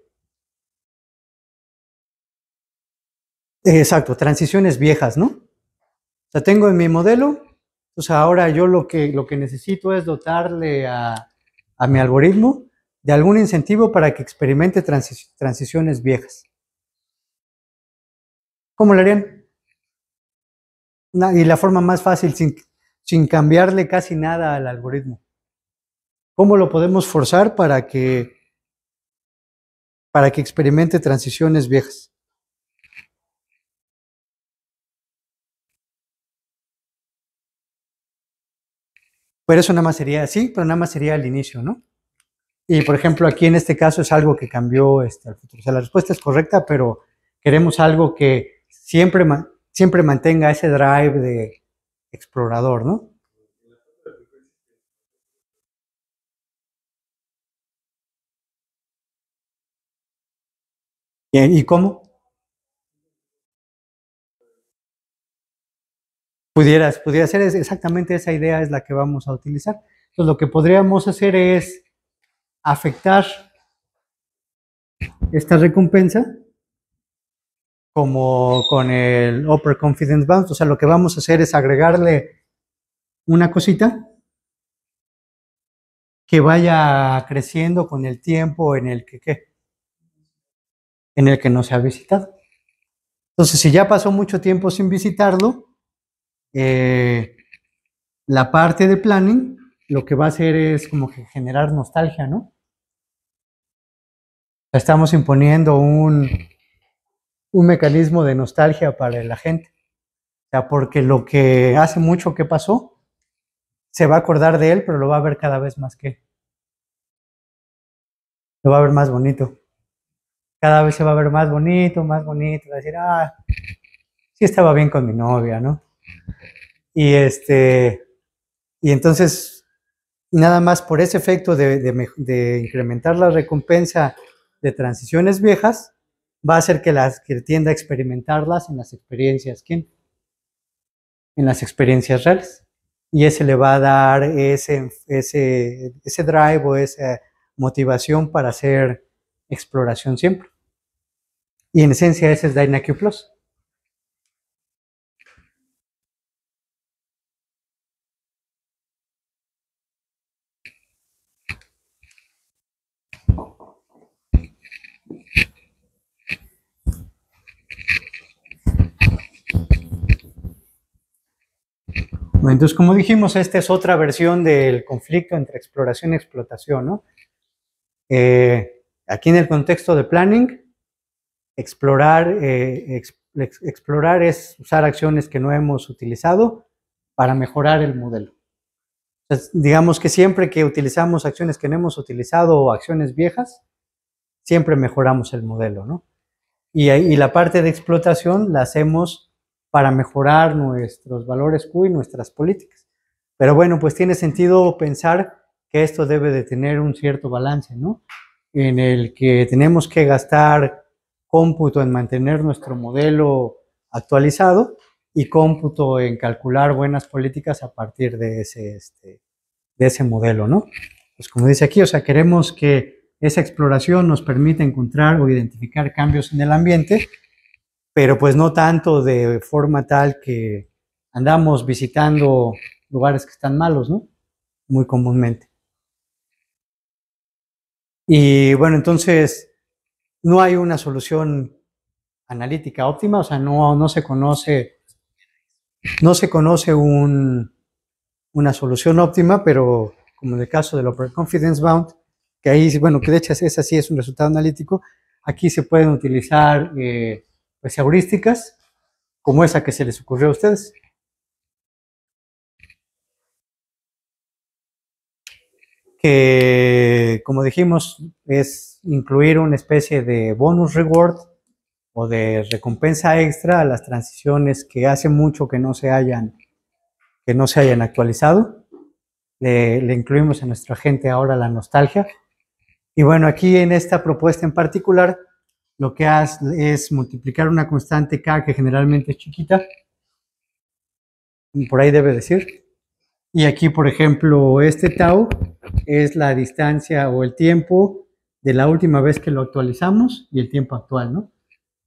Exacto, transiciones viejas, ¿no? O sea, tengo en mi modelo ahora yo lo que, lo que necesito es dotarle a, mi algoritmo de algún incentivo para que experimente transiciones viejas. ¿Cómo lo harían? y la forma más fácil, sin, cambiarle casi nada al algoritmo. ¿Cómo lo podemos forzar para para que experimente transiciones viejas? Pero eso nada más sería así, pero nada más sería el inicio, ¿no? Y por ejemplo, aquí en este caso es algo que cambió este, al futuro. O sea, la respuesta es correcta, pero queremos algo que siempre, siempre mantenga ese drive de explorador, ¿no? ¿Y cómo? Pudieras, pudiera ser exactamente esa idea es la que vamos a utilizar. Entonces, lo que podríamos hacer es afectar esta recompensa como con el Upper Confidence Bounce. O sea, lo que vamos a hacer es agregarle una cosita que vaya creciendo con el tiempo en el que, en el que no se ha visitado. Entonces, si ya pasó mucho tiempo sin visitarlo, eh, la parte de planning lo que va a hacer es como que generar nostalgia, ¿no? Estamos imponiendo un, un mecanismo de nostalgia para la gente. O sea, porque lo que hace mucho que pasó, se va a acordar de él, pero lo va a ver cada vez más que. Lo va a ver más bonito. Cada vez se va a ver más bonito, más bonito. Va a decir, ah, sí estaba bien con mi novia, ¿no? Y este, y entonces, nada más por ese efecto de, incrementar la recompensa de transiciones viejas, va a hacer que, las, que tienda a experimentarlas en las experiencias, las experiencias reales. Y ese le va a dar ese, ese, ese drive o esa motivación para hacer exploración siempre. Y en esencia ese es Dynaq Plus. Entonces, como dijimos, esta es otra versión del conflicto entre exploración y explotación, ¿no? Eh, aquí en el contexto de planning, explorar, eh, explorar es usar acciones que no hemos utilizado para mejorar el modelo. digamos que siempre que utilizamos acciones que no hemos utilizado o acciones viejas, siempre mejoramos el modelo, ¿no? y la parte de explotación la hacemos para mejorar nuestros valores Q y nuestras políticas. Pero bueno, pues tiene sentido pensar que esto debe de tener un cierto balance, ¿no? En el que tenemos que gastar cómputo en mantener nuestro modelo actualizado y cómputo en calcular buenas políticas a partir de ese, este, de ese modelo, ¿no? Pues como dice aquí, o sea, queremos que esa exploración nos permita encontrar o identificar cambios en el ambiente pero pues no tanto de forma tal que andamos visitando lugares que están malos, ¿no? Muy comúnmente. Y bueno, entonces no hay una solución analítica óptima, o sea, no, no se conoce, no se conoce un, una solución óptima, pero como en el caso del Confidence bound, que ahí, bueno, que de hecho esa sí es un resultado analítico, aquí se pueden utilizar eh, pues, heurísticas como esa que se les ocurrió a ustedes. Que, como dijimos, es incluir una especie de bonus reward o de recompensa extra a las transiciones que hace mucho que no se hayan, que no se hayan actualizado. Le, le incluimos a nuestra gente ahora la nostalgia. Y bueno, aquí en esta propuesta en particular, lo que hace es multiplicar una constante K que generalmente es chiquita, por ahí debe decir. Y aquí, por ejemplo, este tau es la distancia o el tiempo de la última vez que lo actualizamos y el tiempo actual, ¿no?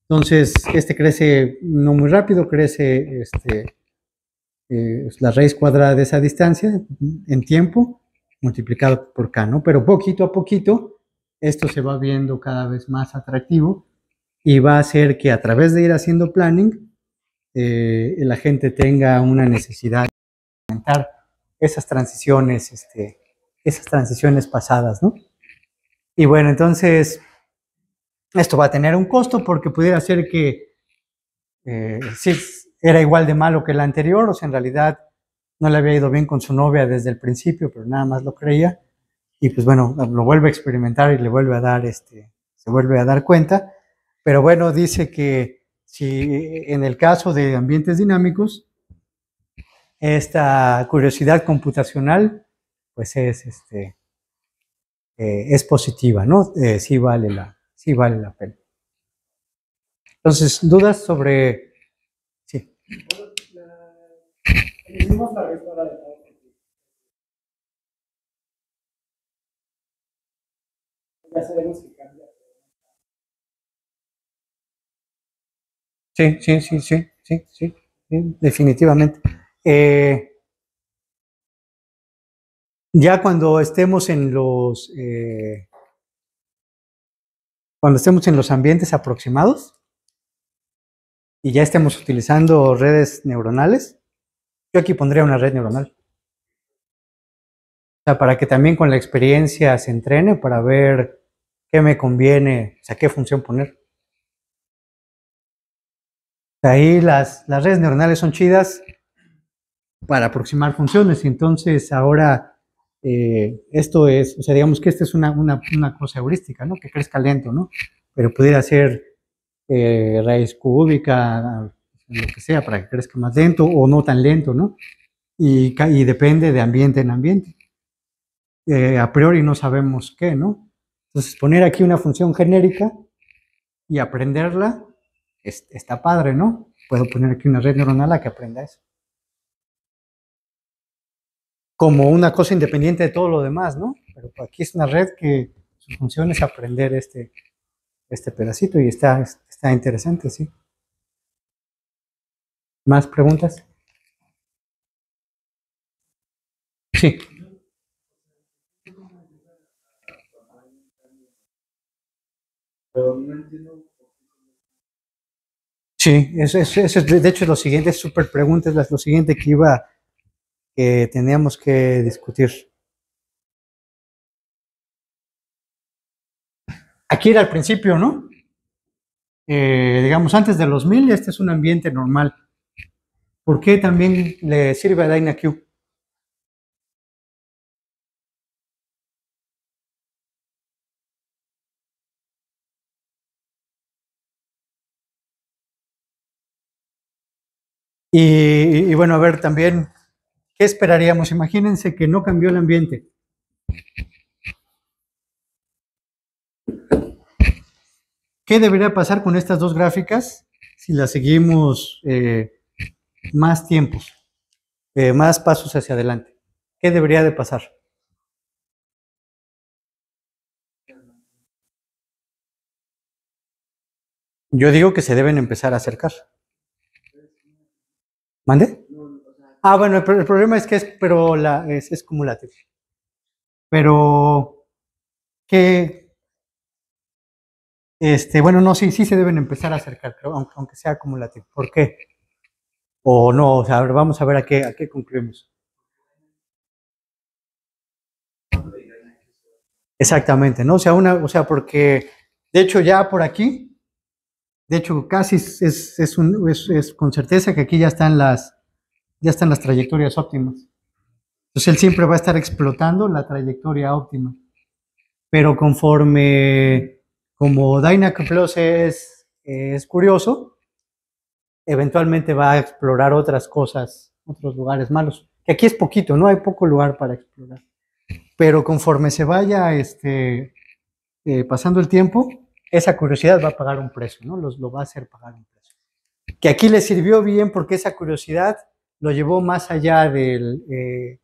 Entonces, este crece no muy rápido, crece este, eh, la raíz cuadrada de esa distancia en tiempo multiplicado por k, ¿no? Pero poquito a poquito esto se va viendo cada vez más atractivo y va a hacer que a través de ir haciendo planning, eh, la gente tenga una necesidad de implementar esas transiciones, este, esas transiciones pasadas, Y bueno, entonces, esto va a tener un costo porque pudiera ser que eh, si era igual de malo que la anterior, o sea, en realidad no le había ido bien con su novia desde el principio, pero nada más lo creía, y pues bueno, lo vuelve a experimentar y le vuelve a dar, este, se vuelve a dar cuenta. Pero bueno, dice que si en el caso de ambientes dinámicos, esta curiosidad computacional, pues es, este, es positiva, ¿no? sí, vale la, sí vale la pena. Entonces, ¿dudas sobre...? Sí. Sí, sí, sí, sí, sí, sí, definitivamente. Eh, ya cuando estemos en los eh, cuando estemos en los ambientes aproximados y ya estemos utilizando redes neuronales, yo aquí pondría una red neuronal. O sea, para que también con la experiencia se entrene para ver qué me conviene, o sea, qué función poner. ahí las, redes neuronales son chidas para aproximar funciones. entonces ahora eh, esto es, o sea, digamos que esta es una, una, cosa heurística, ¿no? Que crezca lento, ¿no? Pero pudiera ser eh, raíz cúbica, lo que sea, para que crezca más lento o no tan lento, ¿no? Y, depende de ambiente en ambiente. Eh, a priori no sabemos qué, ¿no? Entonces, poner aquí una función genérica y aprenderla está padre, ¿no? Puedo poner aquí una red neuronal a que aprenda eso. Como una cosa independiente de todo lo demás, ¿no? Pero aquí es una red que su función es aprender este, este pedacito y está, está interesante, ¿sí? ¿Más preguntas? Sí. Sí, de hecho lo siguiente, es súper pregunta, es lo siguiente que iba, que teníamos que discutir. Aquí era al principio, ¿no? Eh, digamos, antes de los mil, este es un ambiente normal. ¿Por qué también le sirve a Dynacube? Y, bueno, a ver también, ¿qué esperaríamos? Imagínense que no cambió el ambiente. ¿Qué debería pasar con estas dos gráficas si las seguimos eh, más tiempos, eh, más pasos hacia adelante? ¿Qué debería de pasar? Yo digo que se deben empezar a acercar. ¿Mande? Ah, bueno, el, problema es que es, pero la, es, acumulativo. Pero ¿qué? este, bueno, no, sí, sí se deben empezar a acercar, aunque, aunque sea acumulativo. ¿Por qué? O no, o sea, vamos a ver a qué, a qué concluimos. Exactamente, ¿no? O sea, una, o sea, porque de hecho ya por aquí de hecho, casi es, con certeza que aquí ya están las, ya están las trayectorias óptimas. Entonces él siempre va a estar explotando la trayectoria óptima. Pero conforme, como Dynac Plus es, es curioso, eventualmente va a explorar otras cosas, otros lugares malos. Que aquí es poquito, no hay poco lugar para explorar. Pero conforme se vaya este, eh, pasando el tiempo, esa curiosidad va a pagar un precio, ¿no? Los, lo va a hacer pagar un precio. Que aquí le sirvió bien porque esa curiosidad lo llevó más allá del... Eh,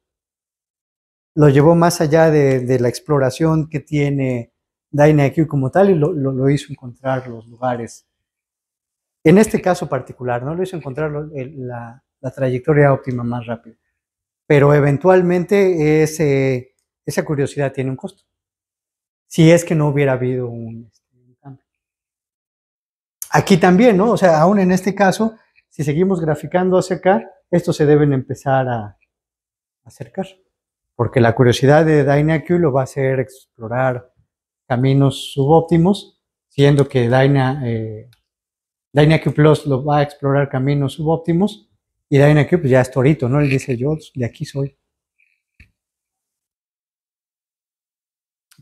lo llevó más allá de, la exploración que tiene DynaQ e como tal y lo, lo, hizo encontrar los lugares. En este caso particular, no lo hizo encontrar la, trayectoria óptima más rápida. Pero eventualmente ese, esa curiosidad tiene un costo. Si es que no hubiera habido un, Aquí también, ¿no? O sea, aún en este caso, si seguimos graficando hacia acá, estos se deben empezar a acercar, porque la curiosidad de DynaQ lo va a hacer explorar caminos subóptimos, siendo que Dyna, eh, Plus lo va a explorar caminos subóptimos y DynaQ pues, ya es torito, ¿no? Él dice, yo de aquí soy.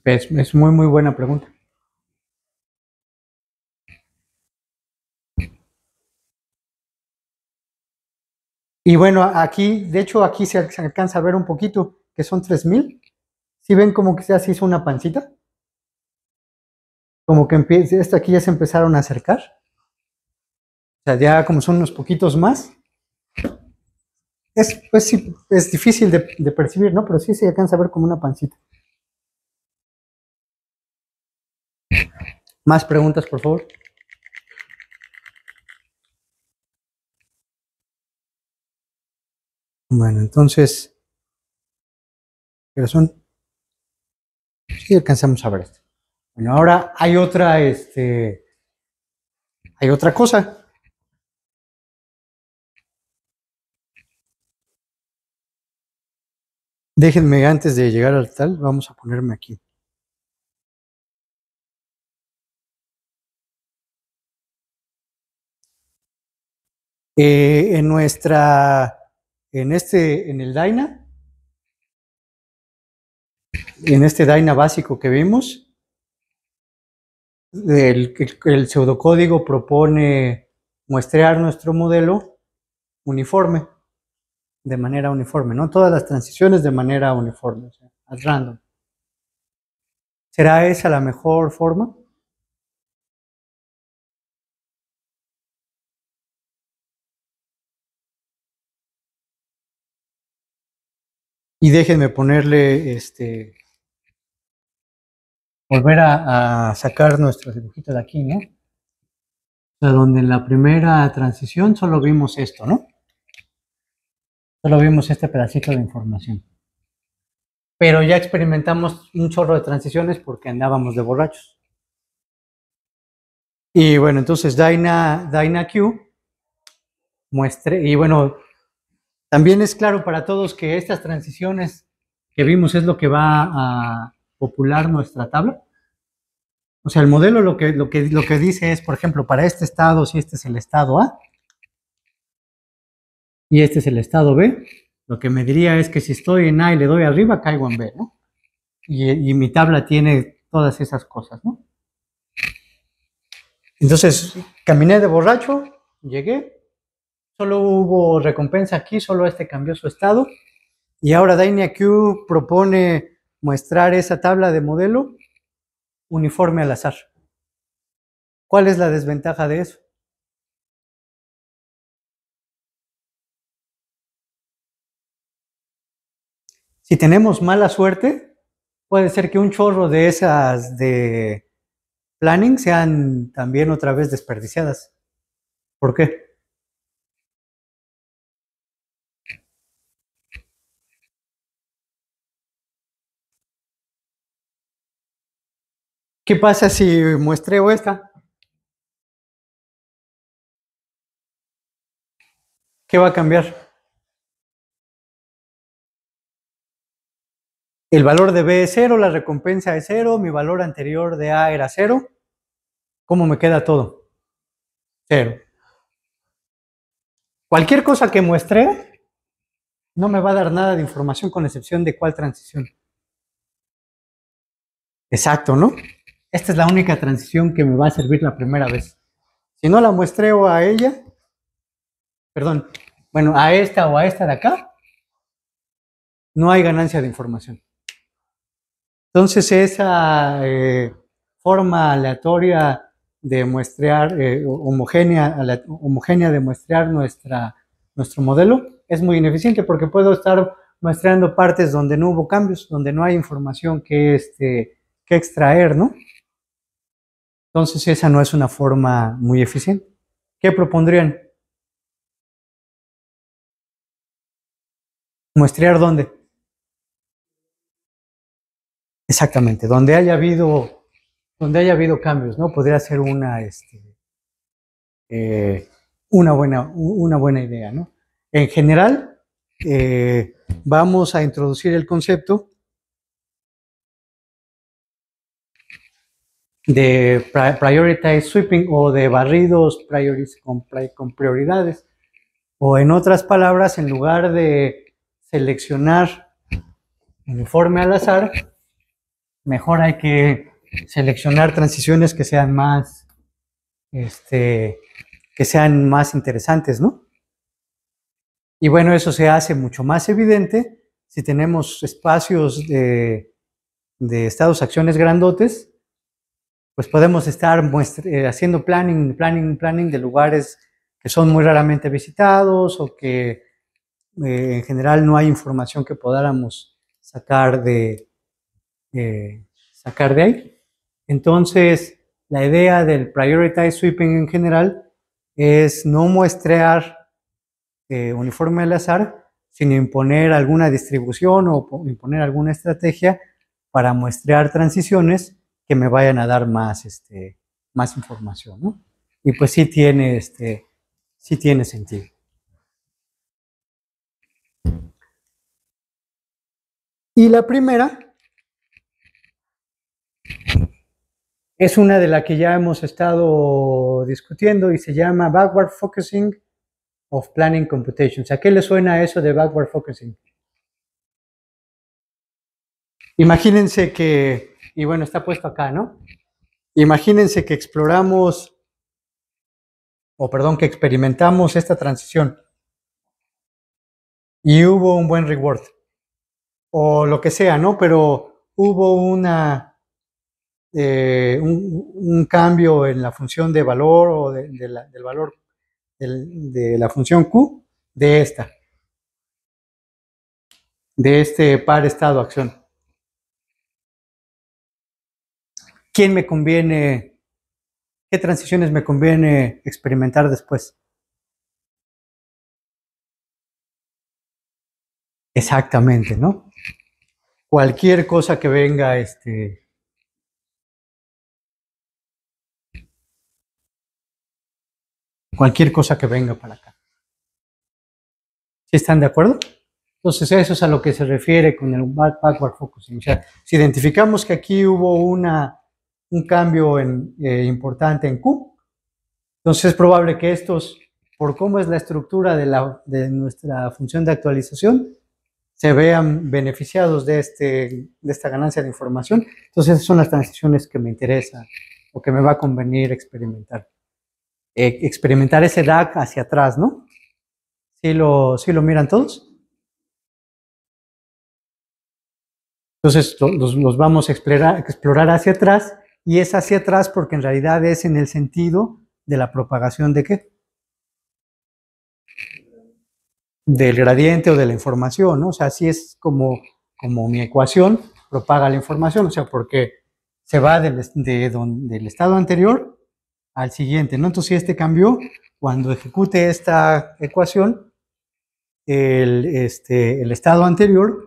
es muy, muy buena pregunta. Y bueno, aquí, de hecho, aquí se alcanza a ver un poquito, que son 3000. Si ¿Sí ven como que se hizo una pancita, como que empieza, esta aquí ya se empezaron a acercar. O sea, ya como son unos poquitos más. Es, pues, es difícil de percibir, ¿no? Pero sí se alcanza a ver como una pancita. Más preguntas, por favor. Bueno, entonces, ¿qué son? Sí, alcanzamos a ver esto. Bueno, ahora hay otra, este, hay otra cosa. Déjenme antes de llegar al tal, vamos a ponerme aquí. Eh, en nuestra en este, en el Dyna, en este Dyna básico que vimos, el, pseudocódigo propone muestrear nuestro modelo uniforme, de manera uniforme, ¿no? Todas las transiciones de manera uniforme, o sea, al random. ¿Será esa la mejor forma? Y déjenme ponerle este. Volver a, sacar nuestro dibujito de aquí, ¿no? O sea, donde en la primera transición solo vimos esto, ¿no? Solo vimos este pedacito de información. Pero ya experimentamos un chorro de transiciones porque andábamos de borrachos. Y bueno, entonces Dyna, Dyna Q muestre, y bueno, también es claro para todos que estas transiciones que vimos es lo que va a popular nuestra tabla. O sea, el modelo lo que, lo que, dice es, por ejemplo, para este estado, si este es el estado A y este es el estado B, lo que me diría es que si estoy en A y le doy arriba, caigo en B, ¿no? Y, mi tabla tiene todas esas cosas, ¿no? Entonces, caminé de borracho, llegué, Solo hubo recompensa aquí, solo este cambió su estado. Y ahora Q propone mostrar esa tabla de modelo uniforme al azar. ¿Cuál es la desventaja de eso? Si tenemos mala suerte, puede ser que un chorro de esas de planning sean también otra vez desperdiciadas. ¿Por qué? ¿Qué pasa si muestreo esta? ¿Qué va a cambiar? El valor de B es cero, la recompensa es cero, mi valor anterior de A era cero. ¿Cómo me queda todo? Cero. Cualquier cosa que muestre no me va a dar nada de información con excepción de cuál transición. Exacto, ¿no? Esta es la única transición que me va a servir la primera vez. Si no la muestreo a ella, perdón, bueno, a esta o a esta de acá, no hay ganancia de información. Entonces esa eh, forma aleatoria de muestrear, eh, homogénea, homogénea de muestrear nuestra, nuestro modelo, es muy ineficiente porque puedo estar muestreando partes donde no hubo cambios, donde no hay información que, este, que extraer, ¿no? Entonces esa no es una forma muy eficiente. ¿Qué propondrían? Muestrear dónde. Exactamente, donde haya habido, donde haya habido cambios, ¿no? Podría ser una, este, eh, una, buena, una buena idea, ¿no? En general, eh, vamos a introducir el concepto de prioritize sweeping o de barridos priorities con, prioridades. O en otras palabras, en lugar de seleccionar uniforme al azar, mejor hay que seleccionar transiciones que sean más, este, que sean más interesantes, ¿no? Y bueno, eso se hace mucho más evidente si tenemos espacios de, de estados acciones grandotes pues podemos estar eh, haciendo planning, planning, planning de lugares que son muy raramente visitados o que eh, en general no hay información que podamos sacar de, eh, sacar de ahí. Entonces, la idea del prioritize sweeping en general es no muestrear uniforme al azar, sino imponer alguna distribución o imponer alguna estrategia para muestrear transiciones que me vayan a dar más, este, más información, Y pues sí tiene, este, sí tiene sentido. Y la primera es una de las que ya hemos estado discutiendo y se llama Backward Focusing of Planning Computations. ¿A qué le suena eso de Backward Focusing? Imagínense que y bueno, está puesto acá, ¿no? Imagínense que exploramos, o perdón, que experimentamos esta transición y hubo un buen reward, o lo que sea, ¿no? Pero hubo una, eh, un, cambio en la función de valor o del valor de la función Q de esta, de este par estado acción. quién me conviene, qué transiciones me conviene experimentar después. Exactamente, ¿no? Cualquier cosa que venga, este, cualquier cosa que venga para acá. ¿Sí están de acuerdo? Entonces eso es a lo que se refiere con el backward focusing. O si identificamos que aquí hubo una un cambio eh, importante en Q. Entonces es probable que estos, por cómo es la estructura de, nuestra función de actualización, se vean beneficiados de, este, esta ganancia de información. Entonces esas son las transiciones que me interesan o que me va a convenir experimentar. E, experimentar ese DAC hacia atrás, ¿no? ¿Sí lo, lo miran todos? Entonces los, vamos a explorar hacia atrás y es hacia atrás porque en realidad es en el sentido de la propagación de qué? Del gradiente o de la información, ¿no? O sea, así es como, como mi ecuación propaga la información, o sea, porque se va del, estado anterior al siguiente, ¿no? Entonces, si este cambió, cuando ejecute esta ecuación, el, este, el estado anterior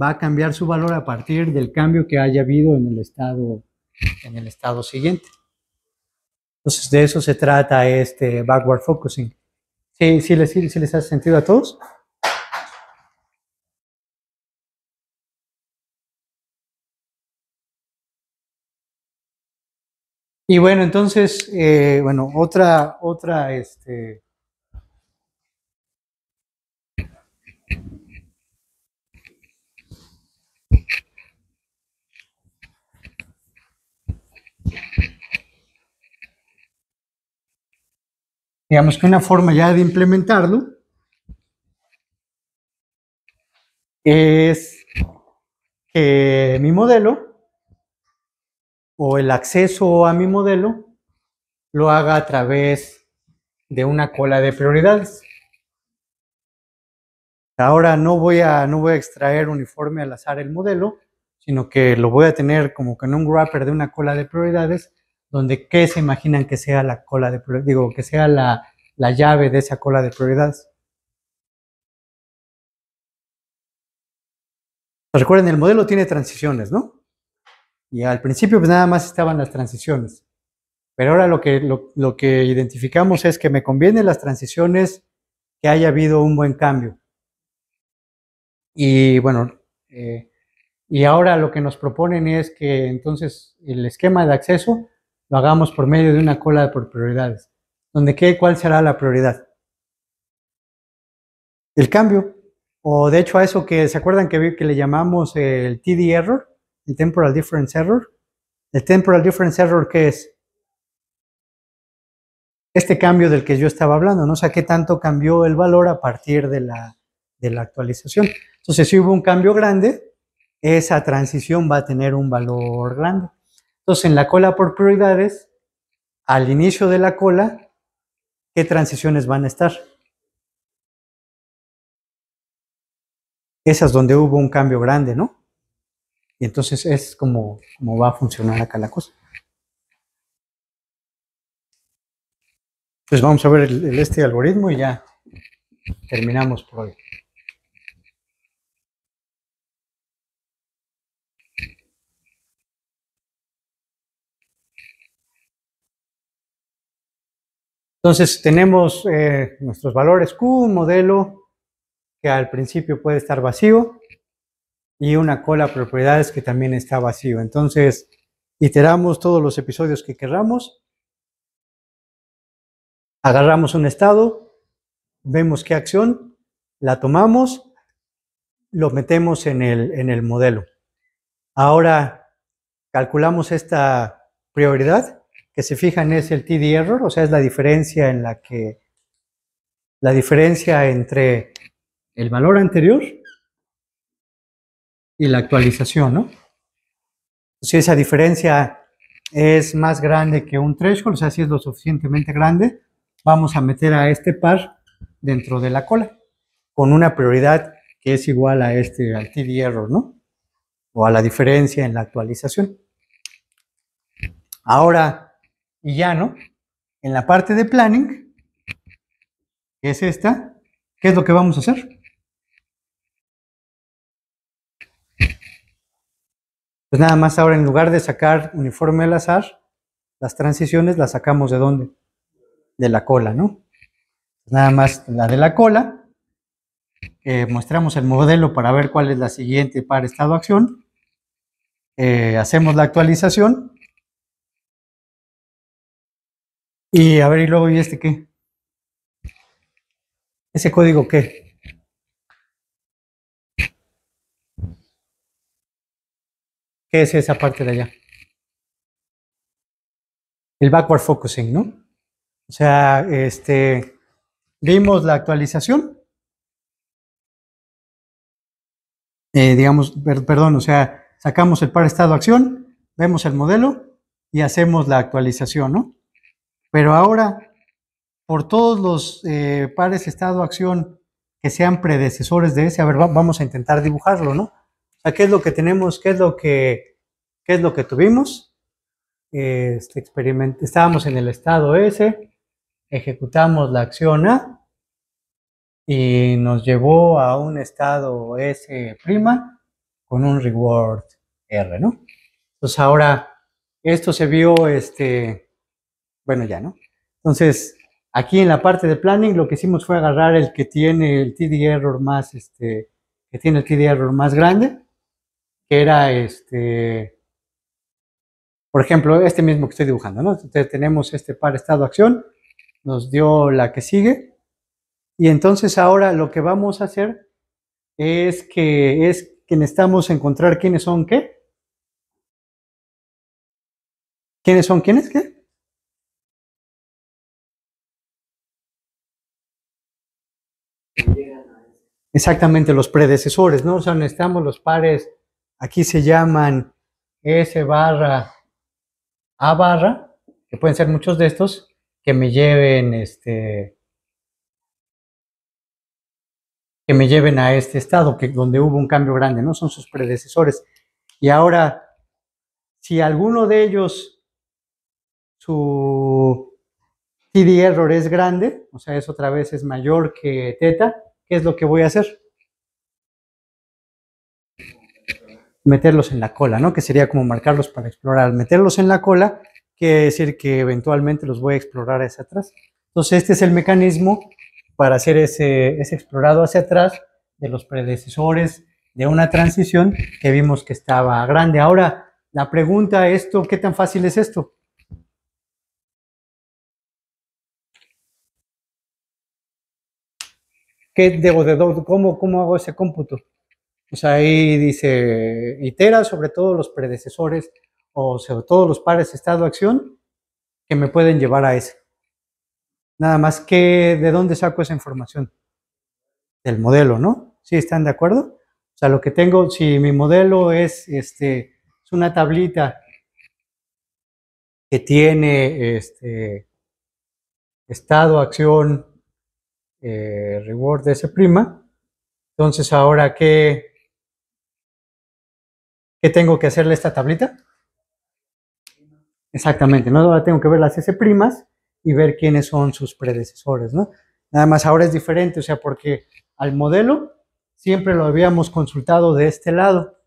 va a cambiar su valor a partir del cambio que haya habido en el estado en el estado siguiente. Entonces, de eso se trata este backward focusing. ¿Sí, les, sí hace sentido a todos? Y bueno, entonces, eh, bueno, otra, otra, este, Digamos que una forma ya de implementarlo es que mi modelo o el acceso a mi modelo lo haga a través de una cola de prioridades. Ahora no voy a, no voy a extraer uniforme al azar el modelo, sino que lo voy a tener como que en un wrapper de una cola de prioridades, donde qué se imaginan que sea la cola de digo, que sea la, llave de esa cola de prioridades. Recuerden, el modelo tiene transiciones, ¿no? Y al principio pues nada más estaban las transiciones. Pero ahora lo que, lo, que identificamos es que me conviene las transiciones que haya habido un buen cambio. Y bueno, eh, y ahora lo que nos proponen es que entonces el esquema de acceso lo hagamos por medio de una cola por prioridades, donde qué cuál será la prioridad. El cambio, o de hecho a eso que se acuerdan que, que le llamamos el TD error, el temporal difference error. El temporal difference error, ¿qué es? Este cambio del que yo estaba hablando, ¿no? O qué tanto cambió el valor a partir de la, de la actualización. Entonces, si hubo un cambio grande, esa transición va a tener un valor grande. Entonces, en la cola por prioridades, al inicio de la cola, ¿qué transiciones van a estar? Esas donde hubo un cambio grande, ¿no? Y entonces es como, va a funcionar acá la cosa. Pues vamos a ver este algoritmo y ya terminamos por hoy. Entonces tenemos eh, nuestros valores Q, modelo que al principio puede estar vacío y una cola propiedades que también está vacío. Entonces iteramos todos los episodios que querramos, agarramos un estado, vemos qué acción, la tomamos, lo metemos en el, en el modelo. Ahora calculamos esta prioridad que se fijan es el TD error, o sea, es la diferencia en la que la diferencia entre el valor anterior y la actualización, ¿no? Si esa diferencia es más grande que un threshold, o sea, si es lo suficientemente grande, vamos a meter a este par dentro de la cola, con una prioridad que es igual a este, al TD error, ¿no? O a la diferencia en la actualización. Ahora, y ya no en la parte de planning, que es esta, ¿qué es lo que vamos a hacer? Pues nada más ahora en lugar de sacar uniforme al azar, las transiciones las sacamos de dónde? De la cola, ¿no? Pues nada más la de la cola, mostramos el modelo para ver cuál es la siguiente para estado acción, eh, hacemos la actualización Y a ver, y luego, ¿y este qué? ¿Ese código qué? ¿Qué es esa parte de allá? El backward focusing, ¿no? O sea, este, vimos la actualización. Eh, digamos, perdón, o sea, sacamos el par estado acción, vemos el modelo y hacemos la actualización, ¿no? Pero ahora, por todos los eh, pares Estado-Acción que sean predecesores de ese, a ver, vamos a intentar dibujarlo, ¿no? O sea, ¿qué es lo que tenemos? ¿Qué es lo que, es lo que tuvimos? Este estábamos en el estado S, ejecutamos la acción A y nos llevó a un estado S' con un reward R, ¿no? Entonces ahora esto se vio este, bueno, ya, ¿no? Entonces, aquí en la parte de planning lo que hicimos fue agarrar el que tiene el TD error más, este, que tiene el TD error más grande, que era este, por ejemplo, este mismo que estoy dibujando, ¿no? Entonces tenemos este par estado acción, nos dio la que sigue, y entonces ahora lo que vamos a hacer es que, es que necesitamos encontrar quiénes son qué. ¿Quiénes son quiénes qué? exactamente los predecesores, ¿no? O sea, estamos los pares, aquí se llaman S barra A barra, que pueden ser muchos de estos, que me lleven este que me lleven a este estado que, donde hubo un cambio grande, ¿no? Son sus predecesores. Y ahora, si alguno de ellos su TD error es grande, o sea, es otra vez es mayor que teta, ¿qué es lo que voy a hacer? Meterlos en la cola, ¿no? Que sería como marcarlos para explorar. Meterlos en la cola quiere decir que eventualmente los voy a explorar hacia atrás. Entonces, este es el mecanismo para hacer ese, explorado hacia atrás de los predecesores de una transición que vimos que estaba grande. Ahora, la pregunta, ¿esto qué tan fácil es esto? ¿qué debo de, cómo, cómo hago ese cómputo? Pues ahí dice, itera sobre todos los predecesores o sobre todos los pares estado-acción que me pueden llevar a ese. Nada más que, ¿de dónde saco esa información? Del modelo, ¿no? ¿Sí están de acuerdo? O sea, lo que tengo, si mi modelo es, este, es una tablita que tiene este, estado, acción, eh, reward de ese prima Entonces, ahora, ¿qué, ¿qué tengo que hacerle esta tablita? Exactamente, ¿no? Ahora tengo que ver las S' y ver quiénes son sus predecesores, ¿no? Nada más ahora es diferente, o sea, porque al modelo siempre lo habíamos consultado de este lado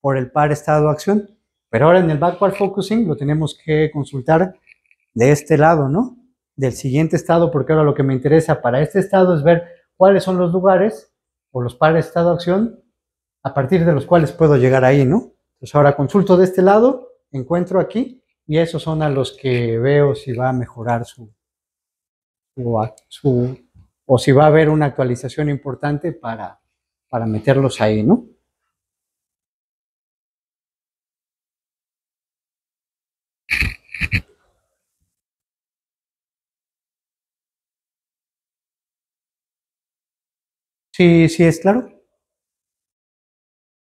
por el par estado-acción, pero ahora en el backward focusing lo tenemos que consultar de este lado, ¿no? del siguiente estado, porque ahora lo que me interesa para este estado es ver cuáles son los lugares o los pares de estado de acción a partir de los cuales puedo llegar ahí, ¿no? Entonces ahora consulto de este lado, encuentro aquí y esos son a los que veo si va a mejorar su, su o si va a haber una actualización importante para, para meterlos ahí, ¿no? ¿Sí, sí es claro?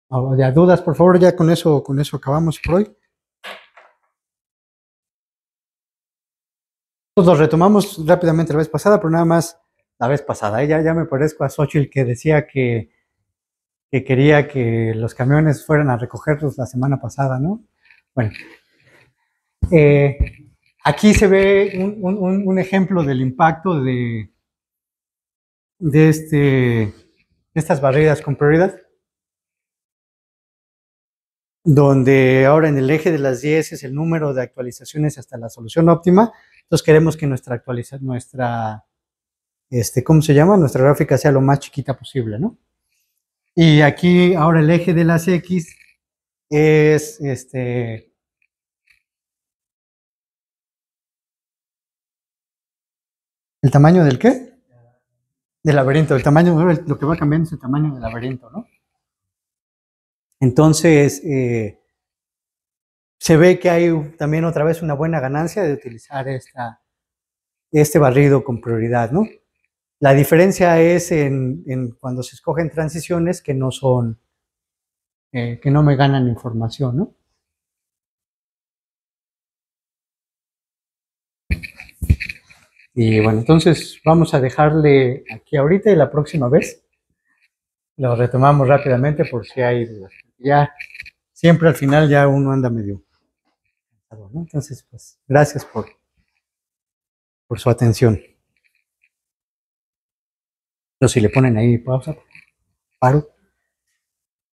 Ah, dudas, por favor, ya con eso, con eso acabamos por hoy. Nosotros retomamos rápidamente la vez pasada, pero nada más la vez pasada. Ella ¿eh? Ya, me parezco a el que decía que, quería que los camiones fueran a recogerlos la semana pasada, ¿no? Bueno, eh, aquí se ve un, un, ejemplo del impacto de, de este estas barridas con prioridad. Donde ahora en el eje de las 10 es el número de actualizaciones hasta la solución óptima. Entonces queremos que nuestra actualización, nuestra, este, ¿cómo se llama? Nuestra gráfica sea lo más chiquita posible, ¿no? Y aquí ahora el eje de las X es este, ¿El tamaño del qué? del laberinto, el tamaño, lo que va cambiando es el tamaño del laberinto, ¿no? Entonces, eh, se ve que hay también otra vez una buena ganancia de utilizar esta, este barrido con prioridad, ¿no? La diferencia es en, cuando se escogen transiciones que no son, eh, que no me ganan información, ¿no? Y bueno, entonces vamos a dejarle aquí ahorita y la próxima vez lo retomamos rápidamente por si hay dudas. Ya, siempre al final ya uno anda medio. Entonces, pues, gracias por, por su atención. sé si le ponen ahí pausa, paro.